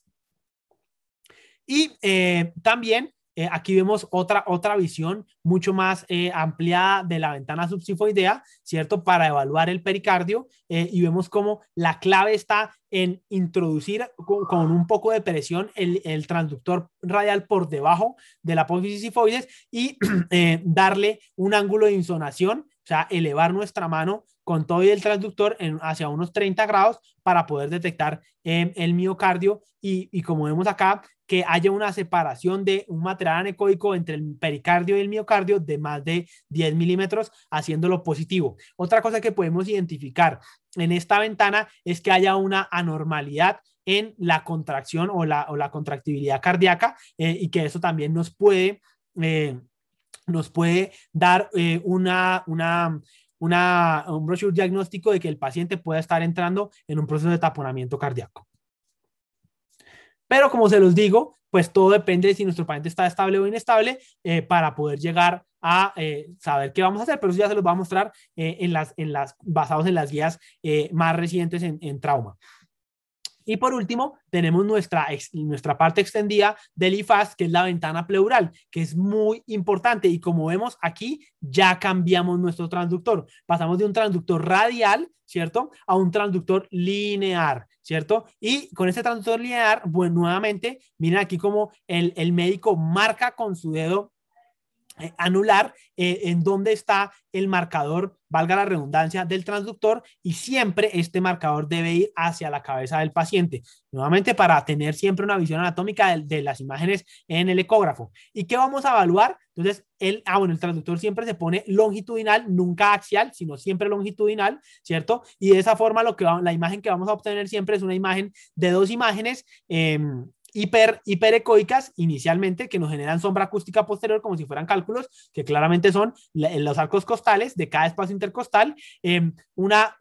Y eh, también eh, aquí vemos otra, otra visión mucho más eh, ampliada de la ventana subsifoidea, ¿cierto? Para evaluar el pericardio eh, y vemos como la clave está en introducir con, un poco de presión el, el, transductor radial por debajo de la apófisis sifoides y darle un ángulo de insonación, o sea, elevar nuestra mano con todo y el transductor en, hacia unos 30 grados para poder detectar em, el miocardio y, como vemos acá, que haya una separación de un material anecoico entre el pericardio y el miocardio de más de 10 milímetros, haciéndolo positivo. Otra cosa que podemos identificar en esta ventana es que haya una anormalidad en la contracción o la, o contractibilidad cardíaca eh, y que eso también nos puede... Eh, nos puede dar eh, una, una, un brochure diagnóstico de que el paciente pueda estar entrando en un proceso de taponamiento cardíaco. Pero como se los digo, pues todo depende de si nuestro paciente está estable o inestable eh, para poder llegar a eh, saber qué vamos a hacer, pero eso ya se los va a mostrar eh, en las, basados en las guías más recientes en trauma. Y por último, tenemos nuestra, nuestra parte extendida del IFAS, que es la ventana pleural, que es muy importante. Y como vemos aquí, ya cambiamos nuestro transductor. Pasamos de un transductor radial, ¿cierto? A un transductor lineal, ¿cierto? Y con este transductor lineal, bueno, nuevamente, miren aquí como el, el médico marca con su dedo eh, anular eh, en dónde está el marcador, valga la redundancia, del transductor y siempre este marcador debe ir hacia la cabeza del paciente, nuevamente para tener siempre una visión anatómica de, las imágenes en el ecógrafo. ¿Y qué vamos a evaluar? Entonces, el, ah, el transductor siempre se pone longitudinal, nunca axial, sino siempre longitudinal, ¿cierto? Y de esa forma lo que la imagen que vamos a obtener siempre es una imagen de dos imágenes. Em, hiper, hiperecoicas inicialmente que nos generan sombra acústica posterior como si fueran cálculos, que claramente son los arcos costales de cada espacio intercostal, em, una,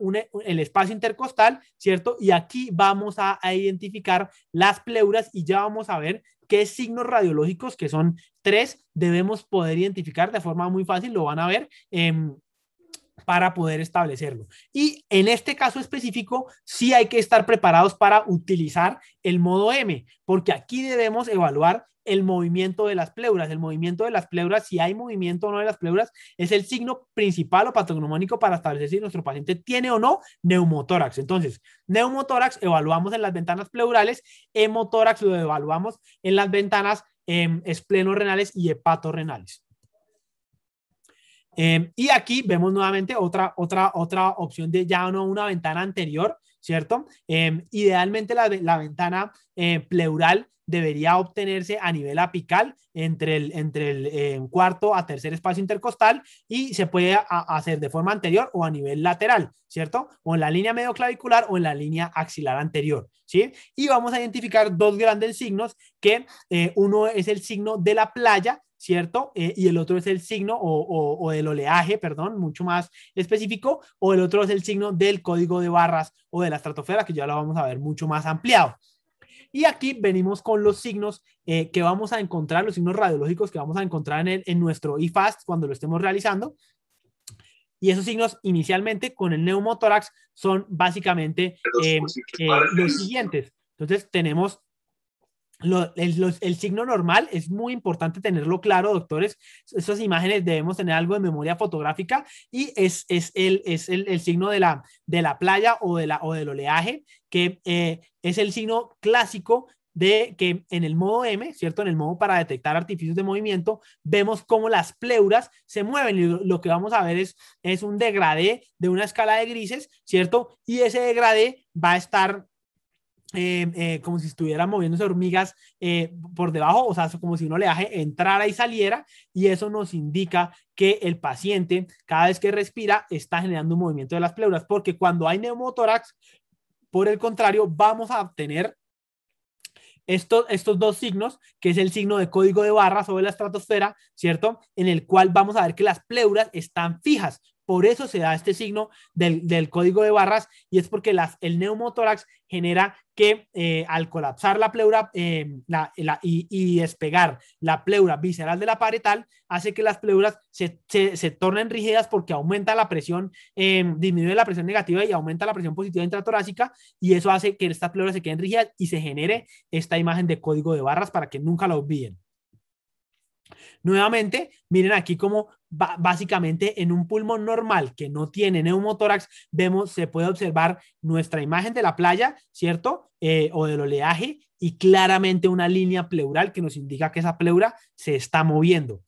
el espacio intercostal, ¿cierto? Y aquí vamos a, identificar las pleuras y ya vamos a ver qué signos radiológicos, que son tres, debemos poder identificar de forma muy fácil, lo van a ver. Eh, para poder establecerlo. Y en este caso específico, sí hay que estar preparados para utilizar el modo M, porque aquí debemos evaluar el movimiento de las pleuras. El movimiento de las pleuras, si hay movimiento o no de las pleuras, es el signo principal o patognomónico para establecer si nuestro paciente tiene o no neumotórax. Entonces, neumotórax evaluamos en las ventanas pleurales, hemotórax lo evaluamos en las ventanas em, esplenorrenales y hepatorrenales. Em, y aquí vemos nuevamente otra, otra, otra opción de ya no una ventana anterior, ¿cierto? Em, idealmente la, la ventana eh, pleural debería obtenerse a nivel apical entre el, entre el eh, cuarto a tercer espacio intercostal y se puede hacer de forma anterior o a nivel lateral, ¿cierto? O en la línea medioclavicular o en la línea axilar anterior, ¿sí? Y vamos a identificar dos grandes signos que eh, uno es el signo de la playa ¿cierto? Eh, y el otro es el signo o, o, del oleaje, perdón, mucho más específico, o el otro es el signo del código de barras o de la estratosfera, que ya lo vamos a ver mucho más ampliado. Y aquí venimos con los signos eh, que vamos a encontrar, los signos radiológicos que vamos a encontrar en, en nuestro IFAST cuando lo estemos realizando. Y esos signos inicialmente con el neumotórax son básicamente los eh, siguientes. Entonces tenemos el, signo normal es muy importante tenerlo claro, doctores. Esas imágenes debemos tener algo de memoria fotográfica y es, el, es el, signo de la, de la playa o, de la, o del oleaje, que eh, es el signo clásico de que en el modo M, ¿cierto? En el modo para detectar artificios de movimiento, vemos cómo las pleuras se mueven y lo que vamos a ver es, es un degradé de una escala de grises, ¿cierto? Y ese degradé va a estar Em, eh, como si estuviera moviéndose hormigas eh, por debajo, o sea, como si un oleaje entrara y saliera, y eso nos indica que el paciente, cada vez que respira, está generando un movimiento de las pleuras, porque cuando hay neumotórax, por el contrario, vamos a obtener estos, estos dos signos, que es el signo de código de barra sobre la estratosfera, ¿cierto? En el cual vamos a ver que las pleuras están fijas, por eso se da este signo del, código de barras y es porque las, el neumotórax genera que eh, al colapsar la pleura em, y, despegar la pleura visceral de la paretal, hace que las pleuras se, tornen rígidas porque aumenta la presión, em, disminuye la presión negativa y aumenta la presión positiva intratorácica y eso hace que estas pleuras se queden rígidas y se genere esta imagen de código de barras para que nunca la olviden. Nuevamente, miren aquí como básicamente en un pulmón normal que no tiene neumotórax, vemos, se puede observar nuestra imagen de la playa, ¿cierto? Eh, o del oleaje y claramente una línea pleural que nos indica que esa pleura se está moviendo.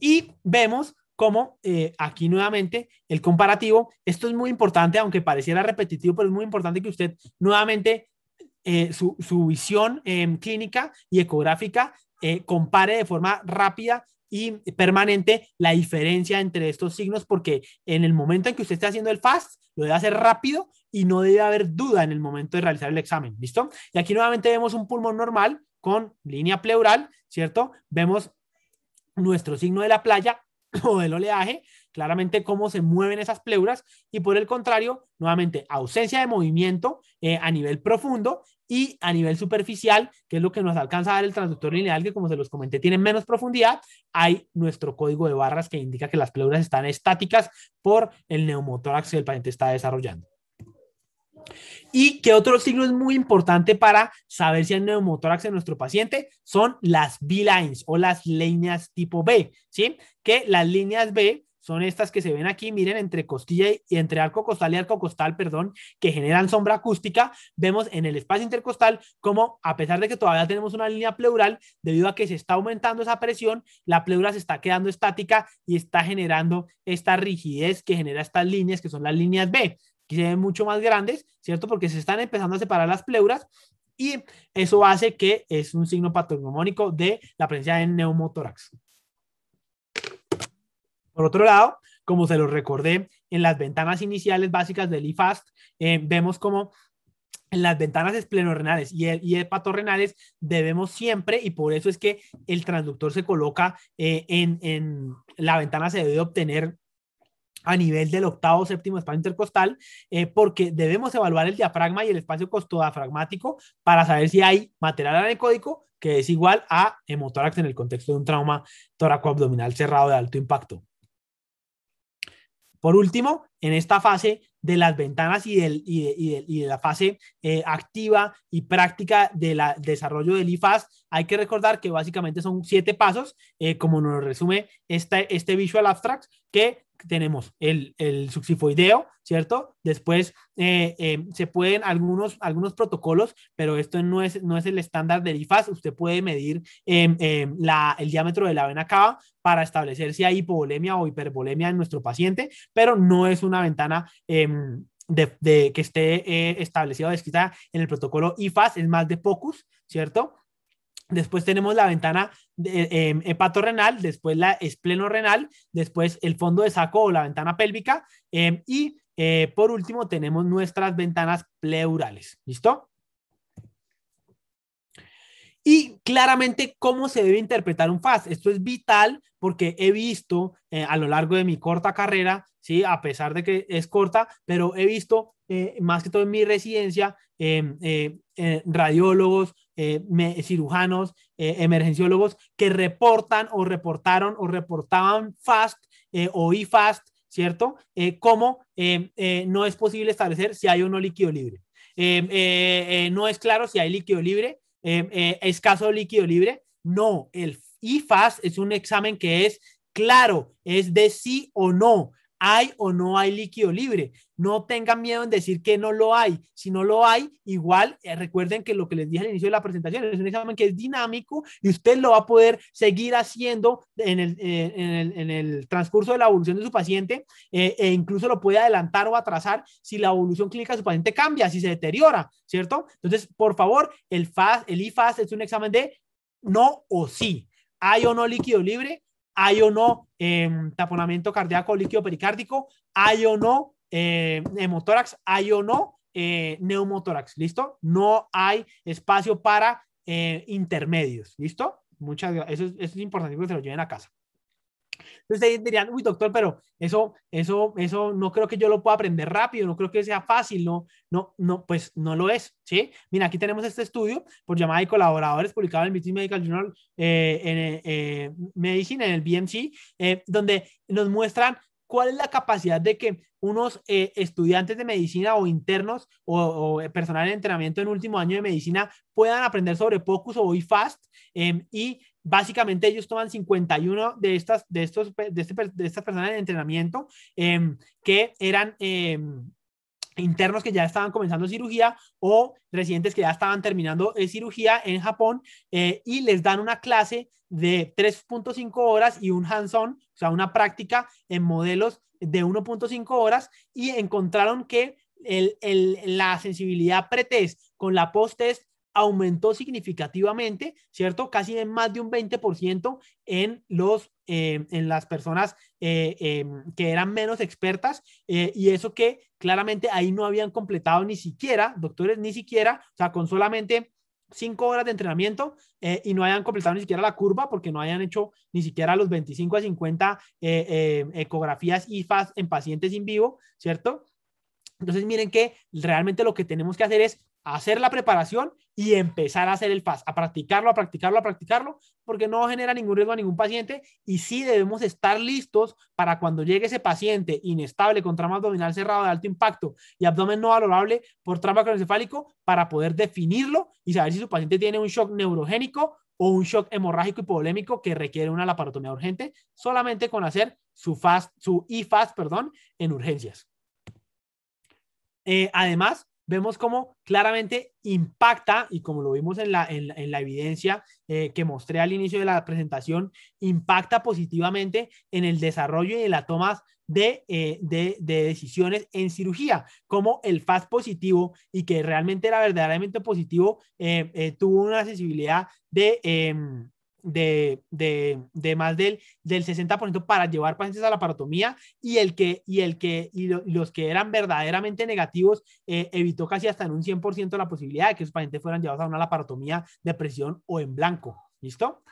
Y vemos como eh, aquí nuevamente el comparativo, esto es muy importante, aunque pareciera repetitivo, pero es muy importante que usted nuevamente eh, su, visión em, clínica y ecográfica eh, compare de forma rápida y permanente la diferencia entre estos signos, porque en el momento en que usted esté haciendo el FAST, lo debe hacer rápido y no debe haber duda en el momento de realizar el examen, ¿listo? Y aquí nuevamente vemos un pulmón normal con línea pleural, ¿cierto? Vemos nuestro signo de la playa o del oleaje, claramente cómo se mueven esas pleuras y por el contrario, nuevamente, ausencia de movimiento eh, a nivel profundo y a nivel superficial, que es lo que nos alcanza a dar el transductor lineal, que como se los comenté, tiene menos profundidad, hay nuestro código de barras que indica que las pleuras están estáticas por el neumotórax que el paciente está desarrollando. Y que otro signo es muy importante para saber si hay neumotórax en nuestro paciente son las B-lines o las líneas tipo B, ¿sí? Que las líneas B son estas que se ven aquí, miren, entre costilla y entre arco costal y arco costal, perdón, que generan sombra acústica. Vemos en el espacio intercostal como, a pesar de que todavía tenemos una línea pleural, debido a que se está aumentando esa presión, la pleura se está quedando estática y está generando esta rigidez que genera estas líneas, que son las líneas B. que se ven mucho más grandes, ¿cierto? Porque se están empezando a separar las pleuras y eso hace que es un signo patognomónico de la presencia de neumotórax. Por otro lado, como se los recordé, en las ventanas iniciales básicas del IFAST, eh, vemos como en las ventanas esplenorrenales y, y hepatorrenales debemos siempre, y por eso es que el transductor se coloca eh, en, la ventana, se debe obtener a nivel del octavo séptimo espacio intercostal, eh, porque debemos evaluar el diafragma y el espacio costodiafragmático para saber si hay material anecódico que es igual a hemotórax en el contexto de un trauma toracoabdominal cerrado de alto impacto. Por último, en esta fase de las ventanas y, de, la fase eh, activa y práctica del desarrollo del IFAS, hay que recordar que básicamente son siete pasos, eh, como nos resume este, este visual abstract, que tenemos el, el ¿cierto? Después eh, eh, se pueden algunos, algunos protocolos, pero esto no es, no es el estándar del IFAS. Usted puede medir em, em, la, el diámetro de la vena cava para establecer si hay hipovolemia o hipervolemia en nuestro paciente, pero no es una ventana. Em, de, que esté eh, establecida o descrita en el protocolo IFAS, es más de POCUS, ¿cierto? Después tenemos la ventana em, hepatorrenal, eh, después la esplenorrenal, después el fondo de saco o la ventana pélvica em, y eh, por último tenemos nuestras ventanas pleurales. ¿Listo? Y claramente cómo se debe interpretar un FAS. Esto es vital porque he visto eh, a lo largo de mi corta carrera, ¿sí? a pesar de que es corta, pero he visto más que todo en mi residencia em, radiólogos, eh, cirujanos, eh, emergenciólogos que reportan o reportaron o reportaban FAST eh, o IFAST, ¿cierto? como no es posible establecer si hay o no líquido libre. no es claro si hay líquido libre, escaso líquido libre. No, el IFAST es un examen que es claro, es de sí o no. ¿Hay o no hay líquido libre? No tengan miedo en decir que no lo hay. Si no lo hay, igual eh, recuerden que lo que les dije al inicio de la presentación es un examen que es dinámico y usted lo va a poder seguir haciendo en el, eh, transcurso de la evolución de su paciente eh, e incluso lo puede adelantar o atrasar si la evolución clínica de su paciente cambia, si se deteriora, ¿cierto? Entonces, por favor, el, FAS, el IFAS es un examen de no o sí. ¿Hay o no líquido libre? hay o no em, taponamiento cardíaco, líquido pericárdico, hay o no em, hemotórax, hay o no eh, neumotórax, ¿listo? No hay espacio para eh, intermedios, ¿listo? Muchas eso es, eso es importante que se lo lleven a casa. Ustedes dirían, uy, doctor, pero eso, eso, eso no creo que yo lo pueda aprender rápido, no creo que sea fácil, no, no, no, pues no lo es, ¿sí? Mira, aquí tenemos este estudio por llamada de colaboradores publicado en el British Medical Journal eh, en, eh, eh, Medicine, en el BMC, donde nos muestran cuál es la capacidad de que unos estudiantes de medicina o internos o, personal de entrenamiento en último año de medicina puedan aprender sobre POCUS o IFAST fast em, y Básicamente ellos toman 51 de estas, de estos, de, este, estas personas en entrenamiento em, que eran... Em, internos que ya estaban comenzando cirugía o residentes que ya estaban terminando eh, cirugía en Japón eh, y les dan una clase de 3.5 horas y un hands-on, o sea, una práctica en modelos de 1.5 horas y encontraron que el, la sensibilidad pretest con la post-test aumentó significativamente, ¿cierto? Casi en más de un 20% en, los, eh, en las personas eh, eh, que eran menos expertas y eso que claramente ahí no habían completado ni siquiera, doctores, ni siquiera, o sea, con solamente cinco horas de entrenamiento y no hayan completado ni siquiera la curva porque no hayan hecho ni siquiera los 25 a 50 ecografías IFAS en pacientes in vivo, ¿cierto? Entonces miren que realmente lo que tenemos que hacer es hacer la preparación y empezar a hacer el FAS, a practicarlo, a practicarlo, a practicarlo, porque no genera ningún riesgo a ningún paciente y sí debemos estar listos para cuando llegue ese paciente inestable con trama abdominal cerrado de alto impacto y abdomen no valorable por trama cronocefálico para poder definirlo y saber si su paciente tiene un shock neurogénico o un shock hemorrágico y polémico que requiere una laparotomía urgente solamente con hacer su FAS, su IFAS, perdón, en urgencias. Eh, además, vemos cómo claramente impacta, y como lo vimos en la, en, evidencia eh, que mostré al inicio de la presentación, impacta positivamente en el desarrollo y en la tomas eh, de, decisiones en cirugía, como el FAS positivo y que realmente era verdaderamente positivo, eh, tuvo una sensibilidad de em, de, de, más del, del 60% para llevar pacientes a la parotomía y, el que, y, el que, y los que eran verdaderamente negativos eh, evitó casi hasta en un 100% la posibilidad de que esos pacientes fueran llevados a una laparotomía de presión o en blanco. ¿Listo?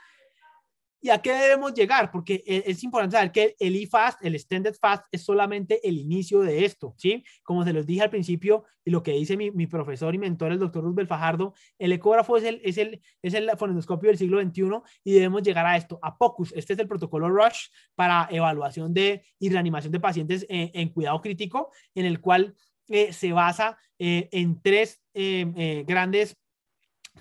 ¿Y a qué debemos llegar? Porque e, es importante saber que el EFAST, el extended fast, es solamente el inicio de esto, ¿sí? Como se los dije al principio y lo que dice mi, profesor y mentor, el doctor Rubén Fajardo, el ecógrafo es el, es el, es el fonendoscopio del siglo XXI y debemos llegar a esto, a POCUS. Este es el protocolo Rush para evaluación de, y reanimación de pacientes en, cuidado crítico, en el cual eh, se basa eh, en tres eh, grandes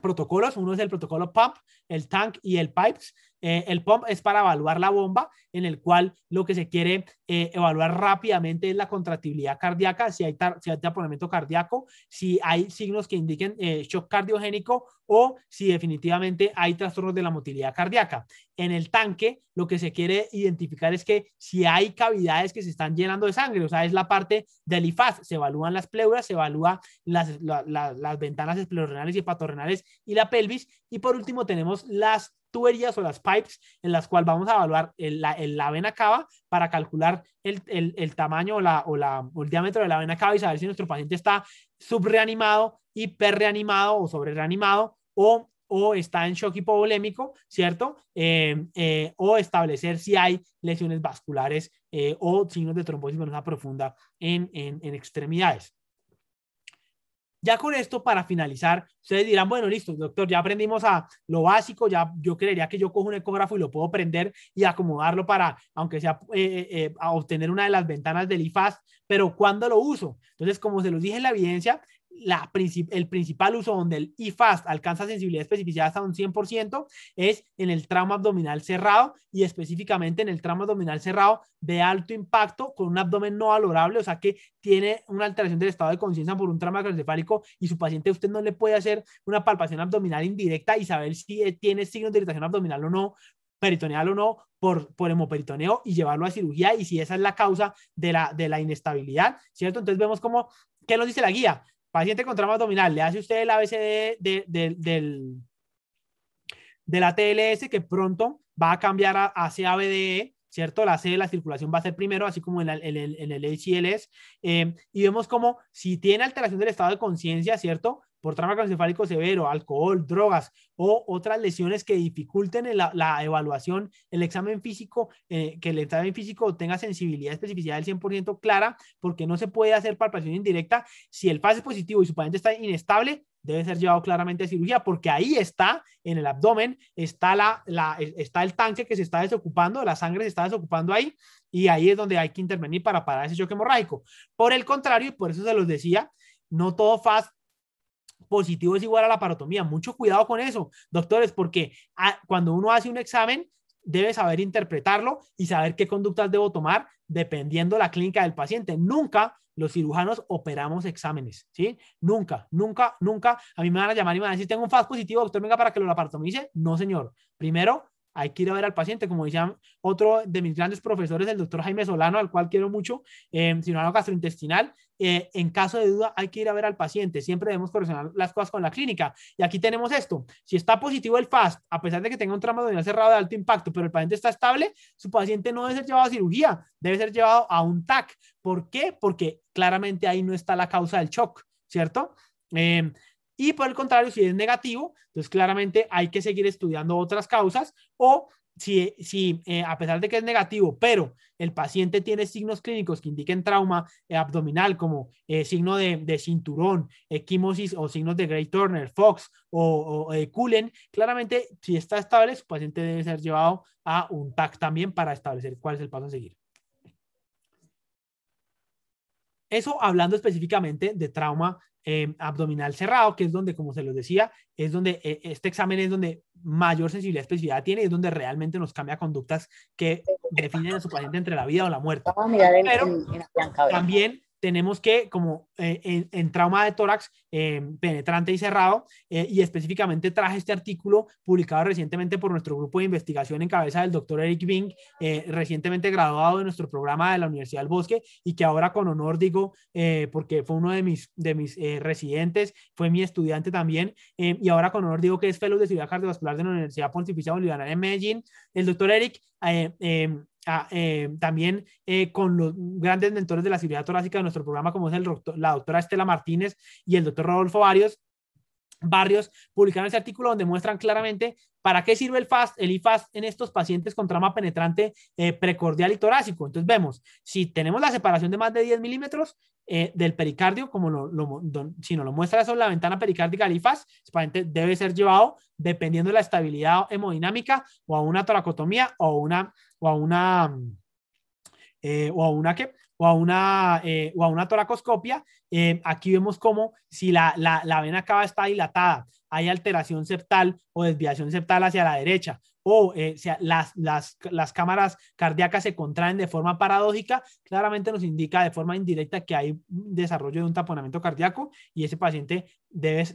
protocolos. Uno es el protocolo PUMP, el TANK y el PIPES. Eh, el pump es para evaluar la bomba, en el cual lo que se quiere eh, evaluar rápidamente es la contractibilidad cardíaca, si hay, si taponamiento cardíaco, si hay signos que indiquen eh, shock cardiogénico o si definitivamente hay trastornos de la motilidad cardíaca. En el tanque, lo que se quiere identificar es que si hay cavidades que se están llenando de sangre, o sea, es la parte del IFAS, se evalúan las pleuras, se evalúan las, las ventanas esplorrenales y hepatorrenales y la pelvis. Y por último, tenemos las tuberías o las pipes en las cuales vamos a evaluar el, la, vena cava para calcular el, tamaño o, el diámetro de la vena cava y saber si nuestro paciente está subreanimado, hiperreanimado o sobrereanimado o o está en shock hipovolémico, ¿cierto? Eh, eh, o establecer si hay lesiones vasculares eh, o signos de trombosis venosa profunda en extremidades. Ya con esto, para finalizar, ustedes dirán, bueno, listo, doctor, ya aprendimos a lo básico, ya yo creería que yo cojo un ecógrafo y lo puedo prender y acomodarlo para, aunque sea, eh, eh, eh, a obtener una de las ventanas del IFAS, pero ¿cuándo lo uso? Entonces, como se los dije en la evidencia, el principal uso donde el IFAST alcanza sensibilidad especificada hasta un 100% es en el trauma abdominal cerrado y específicamente en el trauma abdominal cerrado de alto impacto con un abdomen no valorable, o sea que tiene una alteración del estado de conciencia por un trauma cardiocefálico y su paciente usted no le puede hacer una palpación abdominal indirecta y saber si eh, tiene signos de irritación abdominal o no, peritoneal o no, por, por hemoperitoneo y llevarlo a cirugía y si esa es la causa de la, de la inestabilidad, ¿cierto? Entonces vemos como ¿qué nos dice la guía? Paciente con trauma abdominal, le hace usted el ABCD de, del, de la TLS que pronto va a cambiar a, a CABDE, ¿cierto? La C de la circulación va a ser primero, así como en, el, en el HLS. Eh, y vemos como si tiene alteración del estado de conciencia, ¿cierto? por trauma encefálico severo, alcohol, drogas o otras lesiones que dificulten la, la evaluación, el examen físico, eh, que el examen físico tenga sensibilidad, especificidad del 100% clara, porque no se puede hacer palpación indirecta. Si el fase es positivo y su paciente está inestable, debe ser llevado claramente a cirugía, porque ahí está, en el abdomen, está, la, está el tanque que se está desocupando, la sangre se está desocupando ahí, y ahí es donde hay que intervenir para parar ese choque hemorrágico. Por el contrario, y por eso se los decía, no todo FAS positivo es igual a la parotomía. Mucho cuidado con eso, doctores, porque ah, cuando uno hace un examen, debe saber interpretarlo y saber qué conductas debo tomar dependiendo la clínica del paciente. Nunca los cirujanos operamos exámenes, ¿sí? Nunca, nunca, nunca. A mí me van a llamar y me van a decir, tengo un FAS positivo, doctor, venga para que lo laparotomice. No, señor. Primero, hay que ir a ver al paciente, como decía otro de mis grandes profesores, el doctor Jaime Solano, al cual quiero mucho, eh, cirujano gastrointestinal, eh, en caso de duda hay que ir a ver al paciente, siempre debemos correlacionar las cosas con la clínica. Y aquí tenemos esto, si está positivo el FAST, a pesar de que tenga un tramo abdominal cerrado de alto impacto, pero el paciente está estable, su paciente no debe ser llevado a cirugía, debe ser llevado a un TAC. ¿Por qué? Porque claramente ahí no está la causa del shock, ¿cierto? Eh, y por el contrario, si es negativo, entonces claramente hay que seguir estudiando otras causas o si, si eh, a pesar de que es negativo, pero el paciente tiene signos clínicos que indiquen trauma eh, abdominal, como eh, signo de, cinturón, equimosis o signos de Grey Turner, Fox o, o Cullen, claramente si está estable, su paciente debe ser llevado a un TAC también para establecer cuál es el paso a seguir. Eso hablando específicamente de trauma Em, abdominal cerrado, que es donde, como se los decía, es donde e, este examen es donde mayor sensibilidad y especificidad tiene, es donde realmente nos cambia conductas que definen a su paciente entre la vida o la muerte. Pero también tenemos que, como eh, en, trauma de tórax eh, penetrante y cerrado, eh, y específicamente traje este artículo publicado recientemente por nuestro grupo de investigación en cabeza del doctor Eric Bing, recientemente graduado de nuestro programa de la Universidad del Bosque, y que ahora con honor digo, porque fue uno de mis, de mis residentes, fue mi estudiante también, y ahora con honor digo que es fellow de cirugía cardiovascular de la Universidad Pontificia Bolivariana en Medellín. El doctor Eric em, Ah, eh, también eh, con los grandes mentores de la cirugía torácica de nuestro programa, como es el, la doctora Estela Martínez y el doctor Rodolfo Barrios, Barrios publicaron ese artículo donde muestran claramente para qué sirve el FAST, el en estos pacientes con trama penetrante eh, precordial y torácico. Entonces vemos, si tenemos la separación de más de 10 milímetros del pericardio, como si nos lo muestra eso la ventana pericárdica del IFAS, el debe ser llevado, dependiendo de la estabilidad hemodinámica, o a una toracotomía o una o a una, eh, o a una o a una, eh, o a una toracoscopia, eh, aquí vemos cómo si la, vena cava está dilatada, hay alteración septal o desviación septal hacia la derecha, o sea, las, cámaras cardíacas se contraen de forma paradójica, claramente nos indica de forma indirecta que hay desarrollo de un taponamiento cardíaco y ese paciente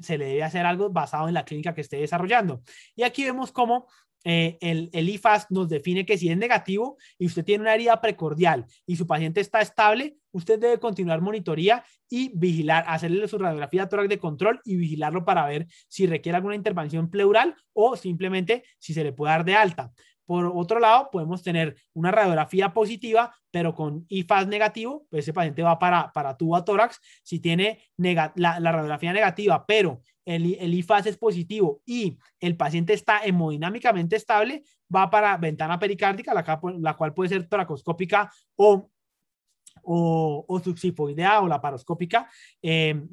se le debe hacer algo basado en la clínica que esté desarrollando. Y aquí vemos cómo eh, el, IFAS nos define que si es negativo y usted tiene una herida precordial y su paciente está estable, usted debe continuar monitoría y vigilar, hacerle su radiografía tórax de control y vigilarlo para ver si requiere alguna intervención pleural o simplemente si se le puede dar de alta. Por otro lado, podemos tener una radiografía positiva, pero con IFAS negativo, pues ese paciente va para, para tubo a tórax. Si tiene la radiografía negativa, pero el, el IFAS es positivo y el paciente está hemodinámicamente estable, va para ventana pericárdica, la, la cual puede ser toracoscópica o o, o o em, la paroscópica.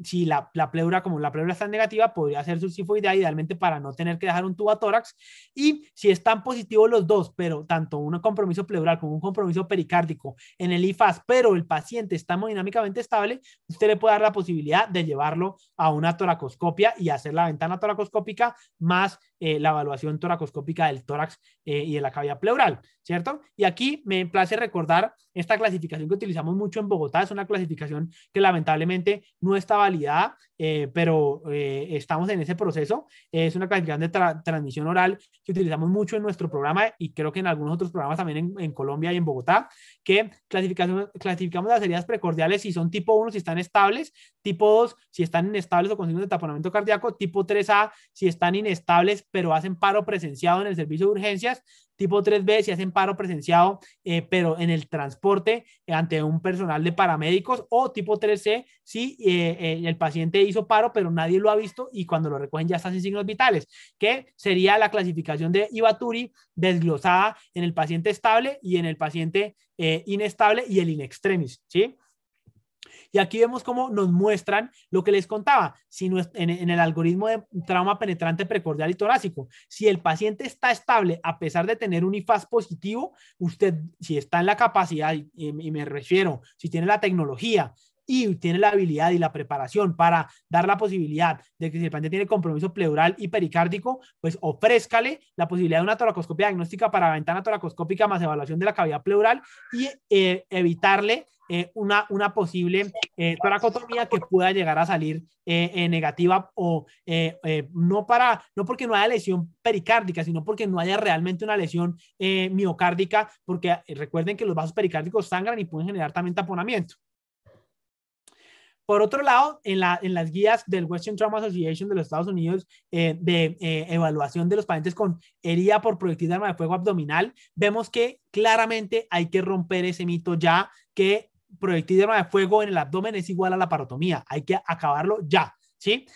si la, pleura, como la pleura está negativa, podría ser subsifoidea idealmente para no tener que dejar un tubo a tórax. Y si están positivos los dos, pero tanto un compromiso pleural como un compromiso pericárdico en el IFAS, pero el paciente está dinámicamente estable, usted le puede dar la posibilidad de llevarlo a una toracoscopia y hacer la ventana toracoscópica más eh, la evaluación toracoscópica del tórax eh, y de la cavidad pleural, ¿cierto? Y aquí me place recordar esta clasificación que utilizamos mucho en Bogotá, es una clasificación que lamentablemente no está validada, eh, pero eh, estamos en ese proceso. Es una clasificación de transmisión oral que utilizamos mucho en nuestro programa y creo que en algunos otros programas también en, Colombia y en Bogotá, que clasificamos las heridas precordiales si son tipo 1 si están estables, tipo 2 si están inestables o con signos de taponamiento cardíaco, tipo 3A si están inestables pero hacen paro presenciado en el servicio de urgencias, tipo 3B si hacen paro presenciado, eh, pero en el transporte ante un personal de paramédicos, o tipo 3C si el paciente hizo paro, pero nadie lo ha visto y cuando lo recogen ya está sin signos vitales, que sería la clasificación de Ibaturi desglosada en el paciente estable y en el paciente eh, inestable y el in extremis, ¿sí? Y aquí vemos cómo nos muestran lo que les contaba, si en, el algoritmo de trauma penetrante precordial y torácico. Si el paciente está estable a pesar de tener un IFAS positivo, usted, si está en la capacidad, y me refiero, si tiene la tecnología, y tiene la habilidad y la preparación para dar la posibilidad de que si el paciente tiene compromiso pleural y pericárdico, pues ofrézcale la posibilidad de una toracoscopia diagnóstica para ventana toracoscópica más evaluación de la cavidad pleural y eh, evitarle eh, una, una posible eh, toracotomía que pueda llegar a salir negativa o no, para, no porque no haya lesión pericárdica, sino porque no haya realmente una lesión miocárdica, porque recuerden que los vasos pericárdicos sangran y pueden generar también taponamiento. Por otro lado, en, las guías del Western Trauma Association de los Estados Unidos eh, de eh, evaluación de los pacientes con herida por proyectil de arma de fuego abdominal, vemos que claramente hay que romper ese mito ya que proyectil de arma de fuego en el abdomen es igual a la parotomía. Hay que acabarlo ya, ¿sí?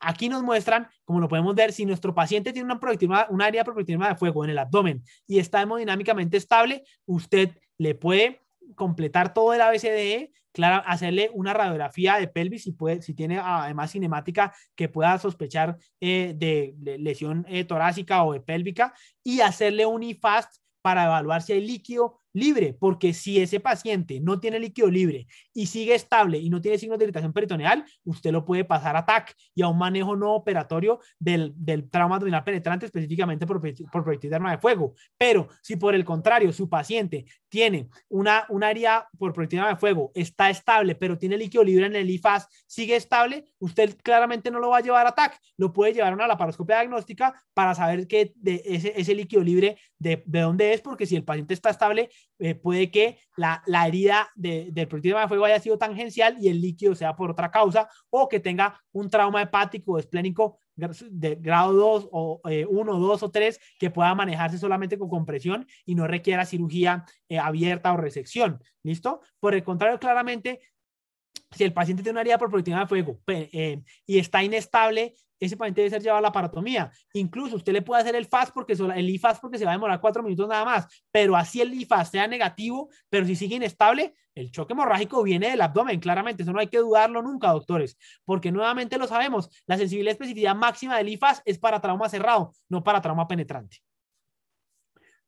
Aquí nos muestran, como lo podemos ver, si nuestro paciente tiene una, proyectil, una área por proyectil de fuego en el abdomen y está hemodinámicamente estable, usted le puede completar todo el ABCDE clara, hacerle una radiografía de pelvis si, si tiene además cinemática que pueda sospechar eh, de, lesión eh, torácica o de pélvica y hacerle un IFAST para evaluar si hay líquido libre, porque si ese paciente no tiene líquido libre y sigue estable y no tiene signos de irritación peritoneal, usted lo puede pasar a TAC y a un manejo no operatorio del, del trauma abdominal penetrante específicamente por, por proyectil de arma de fuego. Pero si por el contrario su paciente tiene una, una área por proyectil de arma de fuego, está estable, pero tiene líquido libre en el IFAS, sigue estable, usted claramente no lo va a llevar a TAC, lo puede llevar a una laparoscopia diagnóstica para saber que de ese, ese líquido libre de, de dónde es, porque si el paciente está estable, eh, puede que la, la herida del proyectil de fuego haya sido tangencial y el líquido sea por otra causa o que tenga un trauma hepático o esplénico de grado 2 o 1, eh, 2 o 3 que pueda manejarse solamente con compresión y no requiera cirugía eh, abierta o resección. ¿Listo? Por el contrario, claramente, si el paciente tiene una herida por proyectil de fuego y está inestable ese paciente debe ser llevado a la paratomía. Incluso usted le puede hacer el FAS porque el IFAS porque se va a demorar cuatro minutos nada más, pero así el IFAS sea negativo, pero si sigue inestable, el choque hemorrágico viene del abdomen, claramente, eso no hay que dudarlo nunca, doctores, porque nuevamente lo sabemos, la sensibilidad y especificidad máxima del IFAS es para trauma cerrado, no para trauma penetrante.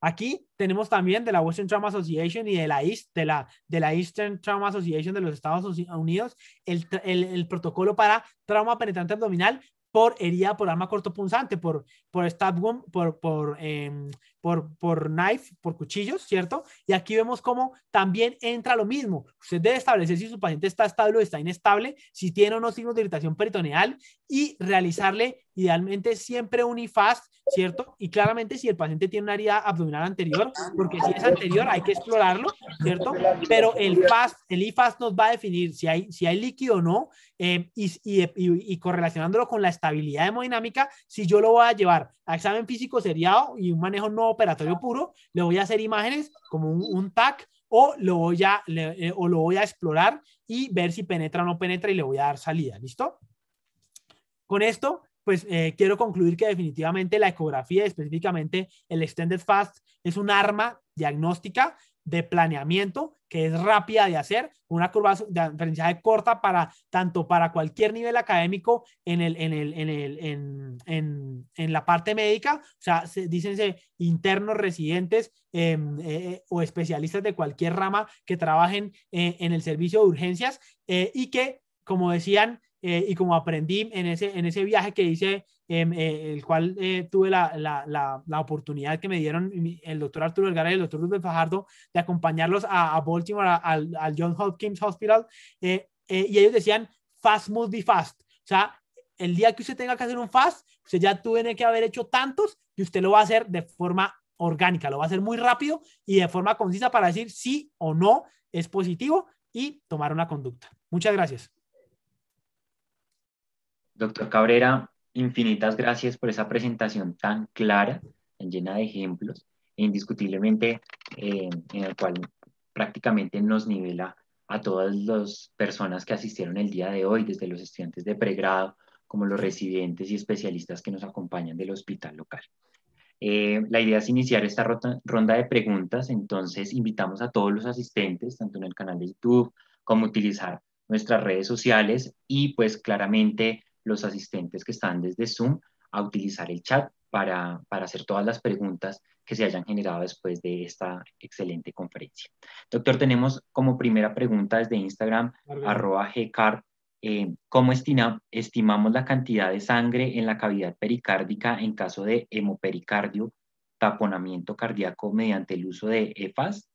Aquí tenemos también de la Western Trauma Association y de la, de la, de la Eastern Trauma Association de los Estados Unidos el, protocolo para trauma penetrante abdominal por herida por arma cortopunzante, por, por stab por, por em, por, por knife, por cuchillos, ¿cierto? Y aquí vemos cómo también entra lo mismo. Usted debe establecer si su paciente está estable o está inestable, si tiene o no signos de irritación peritoneal y realizarle idealmente siempre un IFAST, ¿cierto? Y claramente si el paciente tiene una herida abdominal anterior, porque si es anterior hay que explorarlo, ¿cierto? Pero el FAST, el IFAST nos va a definir si hay, si hay líquido o no em, y, y, y, correlacionándolo con la estabilidad hemodinámica, si yo lo voy a llevar a examen físico seriado y un manejo no operatorio puro, le voy a hacer imágenes como un, tag o lo, voy a, eh, lo voy a explorar y ver si penetra o no penetra y le voy a dar salida. ¿Listo? Con esto, pues eh, quiero concluir que definitivamente la ecografía, específicamente el Extended Fast, es un arma diagnóstica de planeamiento, que es rápida de hacer, una curva de aprendizaje corta para tanto para cualquier nivel académico en, el, en, el, en, el, en, la parte médica, o sea, se, internos, residentes em, eh, eh, o especialistas de cualquier rama que trabajen eh, en el servicio de urgencias y que, como decían, y como aprendí en ese, en ese viaje que hice Em, eh, el cual eh, tuve la, la, la, la, oportunidad que me dieron el doctor Arturo Vergara y el doctor Rubén Fajardo de acompañarlos a, a Baltimore, al, al John Hopkins Hospital, eh, y ellos decían, fast must be fast. O sea, el día que usted tenga que hacer un fast, usted ya tiene que haber hecho tantos y usted lo va a hacer de forma orgánica, lo va a hacer muy rápido y de forma concisa para decir sí o no es positivo y tomar una conducta. Muchas gracias. Doctor Cabrera, infinitas gracias por esa presentación tan clara, llena de ejemplos, e indiscutiblemente eh, en el cual prácticamente nos nivela a todas las personas que asistieron el día de hoy, desde los estudiantes de pregrado, como los residentes y especialistas que nos acompañan del hospital local. Eh, la idea es iniciar esta ronda de preguntas, entonces invitamos a todos los asistentes, tanto en el canal de YouTube como utilizar nuestras redes sociales y pues claramente los asistentes que están desde Zoom a utilizar el chat para, hacer todas las preguntas que se hayan generado después de esta excelente conferencia. Doctor, tenemos como primera pregunta desde Instagram, arroba gcar, eh, ¿cómo estimamos la cantidad de sangre en la cavidad pericárdica en caso de hemopericardio, taponamiento cardíaco mediante el uso de EFAS?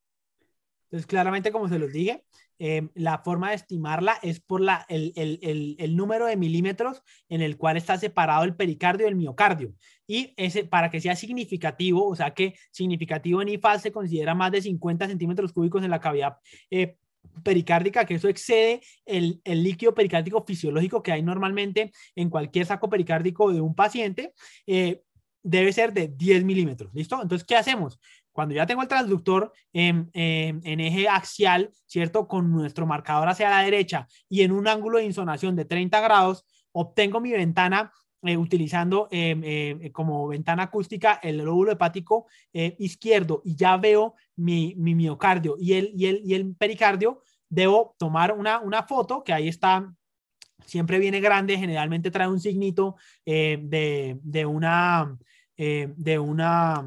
Entonces, claramente, como se los dije, Em, la forma de estimarla es por el, número de milímetros en el cual está separado el pericardio del miocardio. Y ese, para que sea significativo, o sea que significativo en IFAS se considera más de 50 centímetros cúbicos en la cavidad eh, pericárdica, que eso excede el, líquido pericárdico fisiológico que hay normalmente en cualquier saco pericárdico de un paciente, eh, debe ser de 10 milímetros. ¿Listo? Entonces, ¿qué hacemos? Cuando ya tengo el transductor en, eje axial, ¿cierto? Con nuestro marcador hacia la derecha y en un ángulo de insonación de 30 grados, obtengo mi ventana eh, utilizando em, em, eh, como ventana acústica el lóbulo hepático eh, izquierdo y ya veo mi, miocardio y el, y el, y el pericardio, debo tomar una, una foto que ahí está siempre viene grande, generalmente trae un signito de, de, una, de una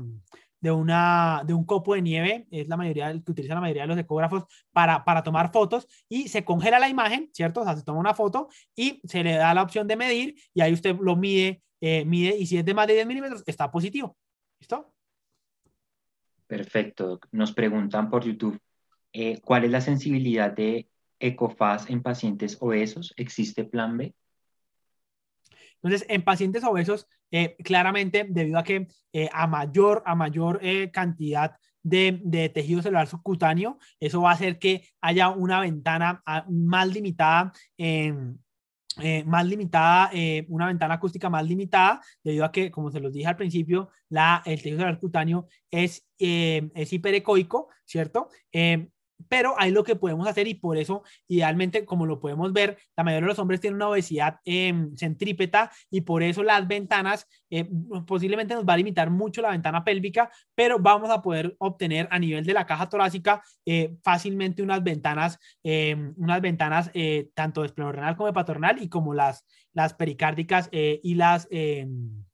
de, una, de un copo de nieve, es la mayoría que utiliza la mayoría de los ecógrafos para, para tomar fotos y se congela la imagen, ¿cierto? O sea, se toma una foto y se le da la opción de medir y ahí usted lo mide, eh, mide y si es de más de 10 milímetros, está positivo. ¿Listo? Perfecto. Nos preguntan por YouTube, eh, ¿cuál es la sensibilidad de ecofaz en pacientes obesos? ¿Existe plan B? Entonces, en pacientes obesos, eh, claramente, debido a que eh, a mayor, a mayor eh, cantidad de, tejido celular subcutáneo, eso va a hacer que haya una ventana ah, más limitada más limitada, una ventana acústica más limitada, debido a que, como se los dije al principio, la, el tejido celular cutáneo es, es hiperecoico, ¿cierto? pero hay lo que podemos hacer y por eso, idealmente, como lo podemos ver, la mayoría de los hombres tienen una obesidad em, centrípeta y por eso las ventanas, eh, posiblemente nos va a limitar mucho la ventana pélvica, pero vamos a poder obtener a nivel de la caja torácica eh, fácilmente unas ventanas, em, unas ventanas eh, tanto renal como hepatorrenal y como las, las pericárdicas y las em,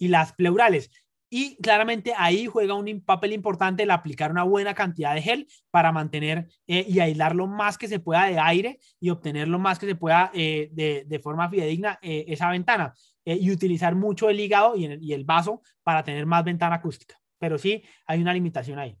y las pleurales. Y claramente ahí juega un papel importante el aplicar una buena cantidad de gel para mantener eh, y aislar lo más que se pueda de aire y obtener lo más que se pueda eh, de, forma fidedigna eh, esa ventana. y utilizar mucho el hígado y, el, y vaso para tener más ventana acústica. Pero sí, hay una limitación ahí.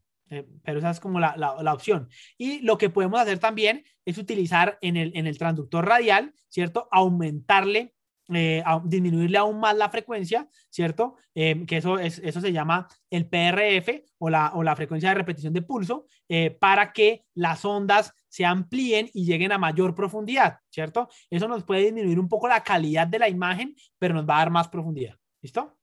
pero esa es como la, opción. Y lo que podemos hacer también es utilizar el, en el transductor radial, ¿cierto? Aumentarle eh, a, disminuirle aún más la frecuencia, ¿cierto? Eh, que eso, es, eso se llama el PRF o la, o la frecuencia de repetición de pulso, eh, para que las ondas se amplíen y lleguen a mayor profundidad, ¿cierto? Eso nos puede disminuir un poco la calidad de la imagen, pero nos va a dar más profundidad, ¿listo?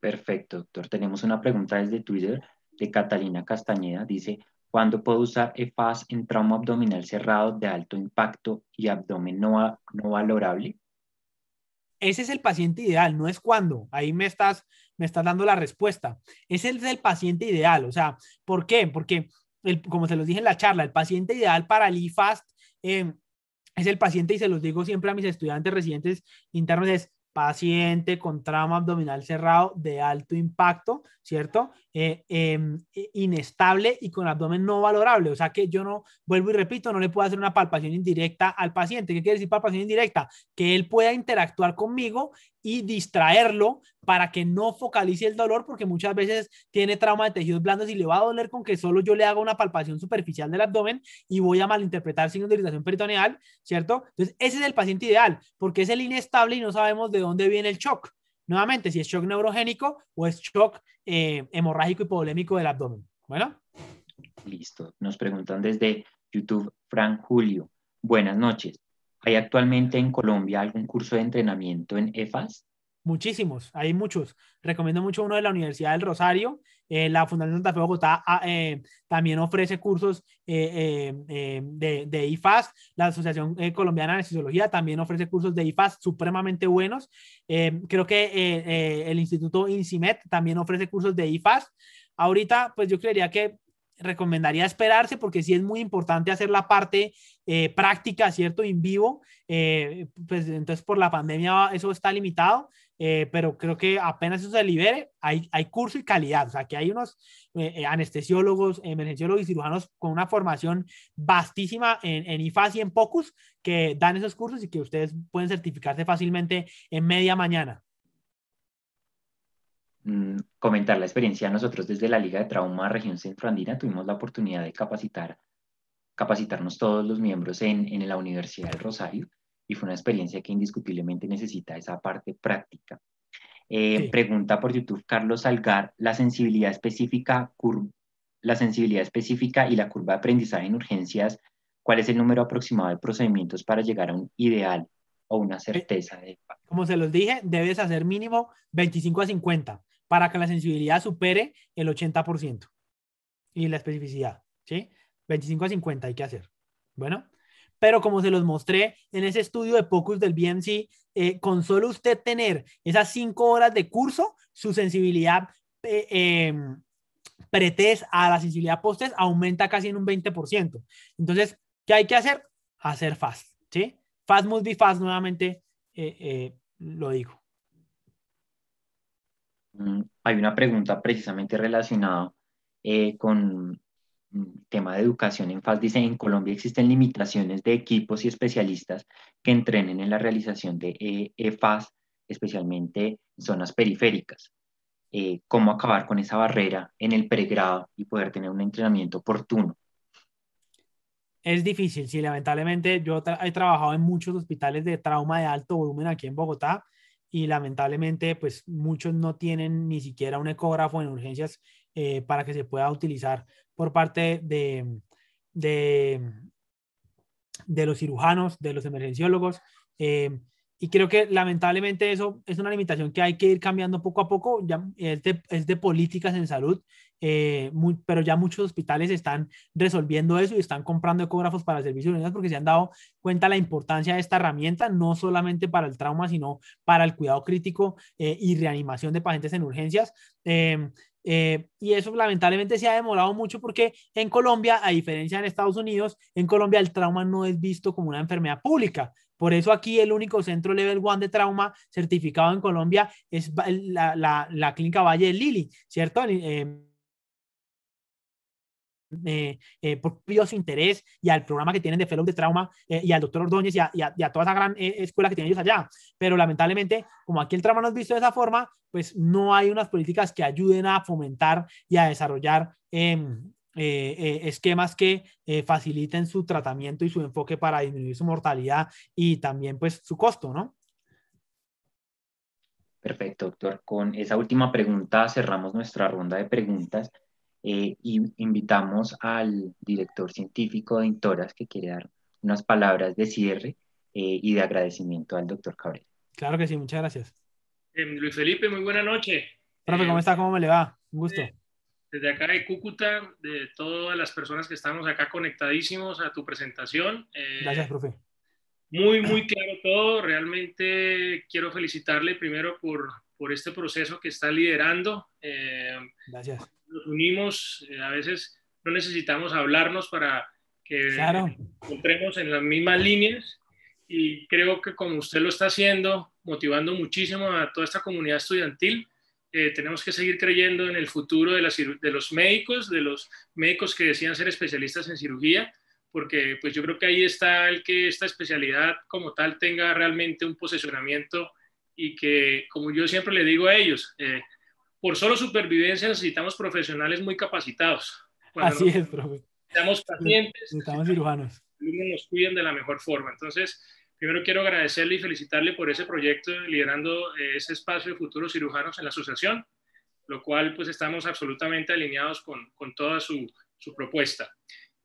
Perfecto, doctor. Tenemos una pregunta desde Twitter de Catalina Castañeda. Dice, ¿Cuándo puedo usar EFAS en trauma abdominal cerrado de alto impacto y abdomen no, valorable? Ese es el paciente ideal, no es cuando. Ahí me estás, me estás dando la respuesta. Ese es el paciente ideal. O sea, ¿por qué? Porque, como se los dije en la charla, el paciente ideal para el EFAS eh, es el paciente, y se los digo siempre a mis estudiantes residentes internos, es paciente con trauma abdominal cerrado de alto impacto, ¿cierto? Eh, em, inestable y con abdomen no valorable. O sea que yo no, vuelvo y repito, no le puedo hacer una palpación indirecta al paciente. ¿Qué quiere decir palpación indirecta? Que él pueda interactuar conmigo y distraerlo para que no focalice el dolor, porque muchas veces tiene trauma de tejidos blandos y le va a doler con que solo yo le haga una palpación superficial del abdomen y voy a malinterpretar signos de irritación peritoneal, ¿cierto? Entonces, ese es el paciente ideal, porque es el inestable y no sabemos de dónde viene el shock. Nuevamente, si es shock neurogénico o es shock eh, hemorrágico y polémico del abdomen. Bueno. Listo. Nos preguntan desde YouTube, Fran Julio. Buenas noches. ¿Hay actualmente en Colombia algún curso de entrenamiento en EFAS? Muchísimos, hay muchos. Recomiendo mucho uno de la Universidad del Rosario. Eh, la Fundación Santa Fe Bogotá eh, también ofrece cursos de, EFAS, IFAS. La Asociación Colombiana de Sociología también ofrece cursos de IFAS e supremamente buenos. creo que el Instituto INCIMET también ofrece cursos de IFAS. Ahorita, pues yo creería que recomendaría esperarse porque sí es muy importante hacer la parte eh, práctica, ¿cierto? En vivo. Eh, pues entonces por la pandemia eso está limitado, eh, pero creo que apenas eso se libere, hay, curso y calidad. O sea, que hay unos anestesiólogos, emergenciólogos y cirujanos con una formación vastísima en, en IFAS y en POCUS que dan esos cursos y que ustedes pueden certificarse fácilmente en media mañana. Mm, comentar la experiencia. Nosotros desde la Liga de Trauma Región Centroandina tuvimos la oportunidad de capacitar, capacitarnos todos los miembros en, en la Universidad del Rosario y fue una experiencia que indiscutiblemente necesita esa parte práctica. Eh, pregunta por YouTube Carlos Algar, la sensibilidad específica, la sensibilidad específica y la curva de aprendizaje en urgencias, ¿cuál es el número aproximado de procedimientos para llegar a un ideal o una certeza? Como se los dije, debes hacer mínimo 25 a 50 para que la sensibilidad supere el 80% y la especificidad, ¿sí? 25 a 50 hay que hacer. Bueno, pero como se los mostré en ese estudio de POCUS del BMC, eh, con solo usted tener esas 5 horas de curso, su sensibilidad eh, em, a la sensibilidad postes aumenta casi en un 20%. Entonces, ¿qué hay que hacer? Hacer fast, ¿sí? Fast must be fast, nuevamente eh, eh, lo digo. Mm, hay una pregunta precisamente relacionada eh, con el mm, tema de educación en FAS. Dice, en Colombia existen limitaciones de equipos y especialistas que entrenen en la realización de eh, eh, FAS, especialmente en zonas periféricas. ¿Cómo acabar con esa barrera en el pregrado y poder tener un entrenamiento oportuno? Es difícil, sí, lamentablemente yo he trabajado en muchos hospitales de trauma de alto volumen aquí en Bogotá y lamentablemente pues muchos no tienen ni siquiera un ecógrafo en urgencias eh, para que se pueda utilizar por parte de, de, los cirujanos, de los emergenciólogos. Eh, y creo que lamentablemente eso es una limitación que hay que ir cambiando poco a poco, ya, es, es de políticas en salud eh, pero ya muchos hospitales están resolviendo eso y están comprando ecógrafos para servicios de urgencias porque se han dado cuenta la importancia de esta herramienta, no solamente para el trauma, sino para el cuidado crítico eh, y reanimación de pacientes en urgencias. Em, eh, y eso lamentablemente se ha demorado mucho porque en Colombia, a diferencia de Estados Unidos, en Colombia el trauma no es visto como una enfermedad pública. Por eso aquí el único centro level 1 de trauma certificado en Colombia es la, la, la clínica Valle de Lili, ¿cierto? Eh, eh, eh, por su interés y al programa que tienen de Fellow de Trauma eh, y al doctor Ordóñez y a, toda esa gran eh, escuela que tienen ellos allá. Pero lamentablemente, como aquí el trauma no es visto de esa forma, pues no hay unas políticas que ayuden a fomentar y a desarrollar em, eh, esquemas que faciliten su tratamiento y su enfoque para disminuir su mortalidad y también pues su costo, ¿no? Perfecto, doctor. Con esa última pregunta cerramos nuestra ronda de preguntas. Eh, y invitamos al director científico de Intoras que quiere dar unas palabras de cierre eh, y de agradecimiento al doctor Cabrera. Claro que sí, muchas gracias. Eh, Luis Felipe, muy buena noche. Profe, ¿cómo está? ¿Cómo me le va? Un gusto. Desde acá de Cúcuta, de todas las personas que estamos acá conectadísimos a tu presentación. Gracias, profe. Muy, muy claro todo. Realmente quiero felicitarle primero por por este proceso que está liderando. Eh, Gracias. Nos unimos, eh, a veces no necesitamos hablarnos para que encontremos en las mismas líneas y creo que como usted lo está haciendo, motivando muchísimo a toda esta comunidad estudiantil, eh, tenemos que seguir creyendo en el futuro de, de los médicos, de los médicos que decían ser especialistas en cirugía, porque pues yo creo que ahí está el que esta especialidad como tal tenga realmente un posicionamiento y que, como yo siempre le digo a ellos, eh, por solo supervivencia necesitamos profesionales muy capacitados. Así es, profe. Necesitamos pacientes. Necesitamos cirujanos. Nos cuiden de la mejor forma. Entonces, primero quiero agradecerle y felicitarle por ese proyecto, liderando eh, ese espacio de futuros cirujanos en la asociación, lo cual pues estamos absolutamente alineados con, con toda su, su propuesta.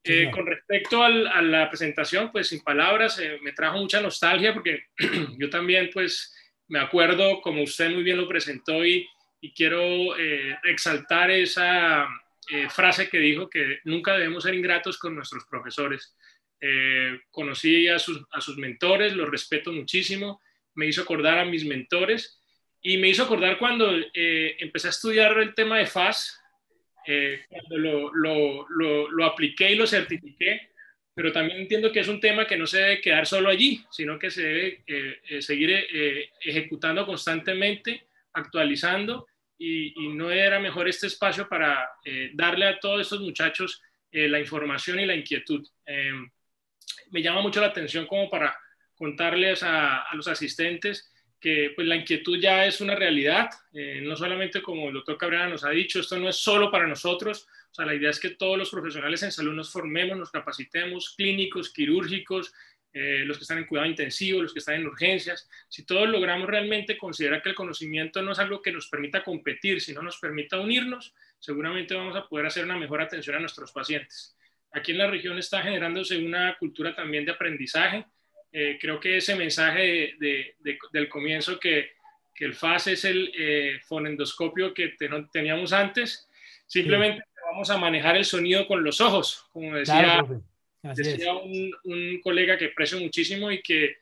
Eh, con respecto a la presentación, pues sin palabras, me trajo mucha nostalgia porque yo también pues me acuerdo, como usted muy bien lo presentó, y, y quiero eh, exaltar esa eh, frase que dijo que nunca debemos ser ingratos con nuestros profesores. Eh, conocí a sus, a sus mentores, los respeto muchísimo, me hizo acordar a mis mentores y me hizo acordar cuando empecé a estudiar el tema de FAS, cuando lo, lo, lo, lo apliqué y lo certifiqué pero también entiendo que es un tema que no se debe quedar solo allí, sino que se debe eh, eh, seguir eh, ejecutando constantemente, actualizando, y, no era mejor este espacio para darle a todos estos muchachos la información y la inquietud. Em, me llama mucho la atención como para contarles a, a los asistentes que pues, la inquietud ya es una realidad, no solamente como el doctor Cabrera nos ha dicho, esto no es solo para nosotros, o sea, la idea es que todos los profesionales en salud nos formemos, nos capacitemos, clínicos, quirúrgicos, eh, los que están en cuidado intensivo, los que están en urgencias. Si todos logramos realmente considerar que el conocimiento no es algo que nos permita competir, sino nos permita unirnos, seguramente vamos a poder hacer una mejor atención a nuestros pacientes. Aquí en la región está generándose una cultura también de aprendizaje. Eh, creo que ese mensaje de, del comienzo que, que, el FAS es el eh, fonendoscopio que teníamos antes, simplemente vamos a manejar el sonido con los ojos, como decía, un, colega que aprecio muchísimo y que, eh,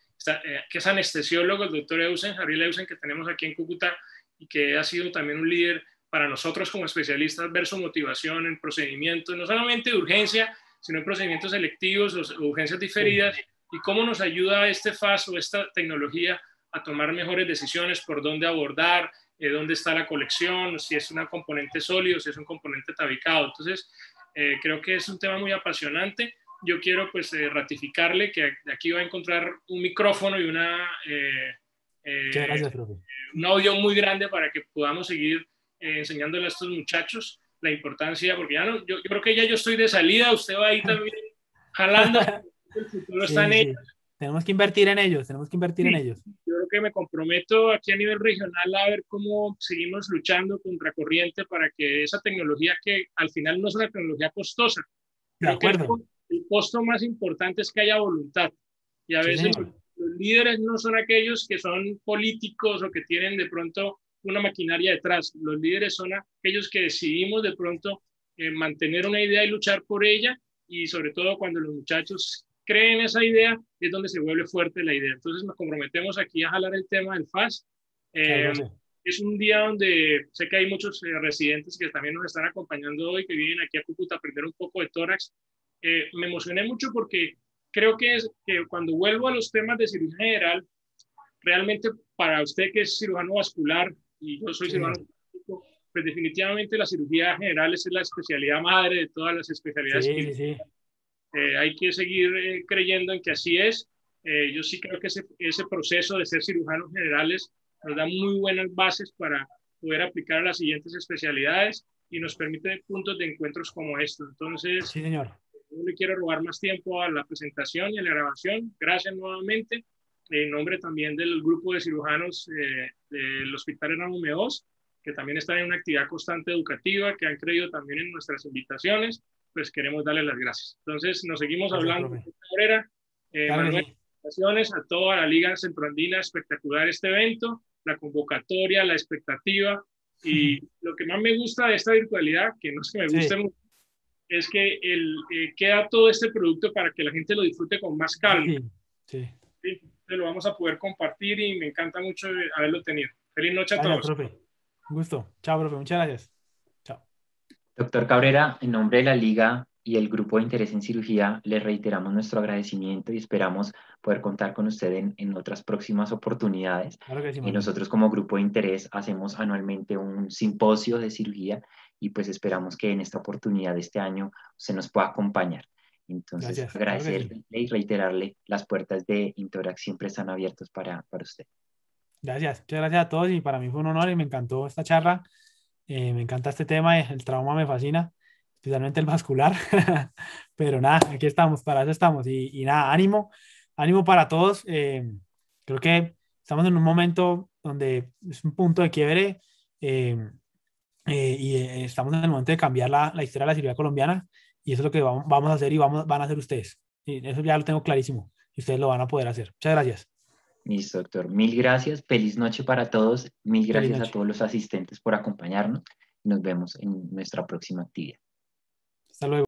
que es anestesiólogo, el doctor Eusen, Javier Eusen, que tenemos aquí en Cúcuta y que ha sido también un líder para nosotros como especialistas ver su motivación en procedimientos, no solamente de urgencia, sino en procedimientos selectivos, o urgencias diferidas, y cómo nos ayuda este FAS o esta tecnología a tomar mejores decisiones, por dónde abordar, dónde está la colección, si es una componente sólido, si es un componente tabicado. Entonces, eh, creo que es un tema muy apasionante. Yo quiero pues eh, ratificarle que aquí va a encontrar un micrófono y una, eh, gracias, un audio muy grande para que podamos seguir enseñándole a estos muchachos la importancia, porque ya no, yo, creo que ya yo estoy de salida, usted va ahí también jalando, no están tenemos que invertir en ellos, tenemos que invertir en ellos. Yo creo que me comprometo aquí a nivel regional a ver cómo seguimos luchando contra corriente para que esa tecnología que al final no es una tecnología costosa. De acuerdo. El, costo más importante es que haya voluntad. Y a veces los líderes no son aquellos que son políticos o que tienen de pronto una maquinaria detrás. Los líderes son aquellos que decidimos de pronto eh, mantener una idea y luchar por ella y sobre todo cuando los muchachos cree en esa idea es donde se vuelve fuerte la idea. Entonces nos comprometemos aquí a jalar el tema del FAS. Eh, es un día donde sé que hay muchos eh, residentes que también nos están acompañando hoy, que vienen aquí a Cúcuta a aprender un poco de tórax. Eh, me emocioné mucho porque creo que, es, que cuando vuelvo a los temas de cirugía general, realmente para usted que es cirujano vascular, y yo soy cirujano pues definitivamente la cirugía general es la especialidad madre de todas las especialidades. Sí, eh, hay que seguir eh, creyendo en que así es. Eh, yo sí creo que ese, proceso de ser cirujanos generales nos da muy buenas bases para poder aplicar a las siguientes especialidades y nos permite puntos de encuentros como estos. Entonces, sí, señor. no le quiero robar más tiempo a la presentación y a la grabación. Gracias nuevamente. En nombre también del grupo de cirujanos del Hospital Hernán Meos, que también está en una actividad constante educativa, que han creído también en nuestras invitaciones pues queremos darle las gracias. Entonces, nos seguimos hablando. eh, a toda la Liga Centroandina, espectacular este evento, la convocatoria, la expectativa. Y lo que más me gusta de esta virtualidad, que no es que me guste mucho, es que eh, queda todo este producto para que la gente lo disfrute con más calma. Sí. sí. Lo vamos a poder compartir y me encanta mucho haberlo tenido. Feliz noche a gracias, todos. Profe. Un gusto. Chao, profe. Muchas gracias. Doctor Cabrera, en nombre de la Liga y el Grupo de Interés en Cirugía, le reiteramos nuestro agradecimiento y esperamos poder contar con usted en, otras próximas oportunidades. y nosotros como Grupo de Interés hacemos anualmente un simposio de cirugía y pues esperamos que en esta oportunidad de este año se nos pueda acompañar. Entonces, Gracias. agradecerle y reiterarle, las puertas de Intorac siempre están abiertas para, para usted. Gracias, muchas gracias a todos y para mí fue un honor y me encantó esta charla. Eh, me encanta este tema, eh, el trauma me fascina, especialmente el vascular. Pero nada, aquí estamos, para eso estamos. Y, nada, ánimo, ánimo para todos. Eh, creo que estamos en un momento donde es un punto de quiebre y estamos en el momento de cambiar la, historia de la civilidad colombiana. Y eso es lo que vamos, a hacer y van a hacer ustedes. eso ya lo tengo clarísimo. Y ustedes lo van a poder hacer. Muchas gracias. Listo, doctor. Mil gracias. Feliz noche para todos. Mil gracias a todos los asistentes por acompañarnos. Nos vemos en nuestra próxima actividad. Hasta luego.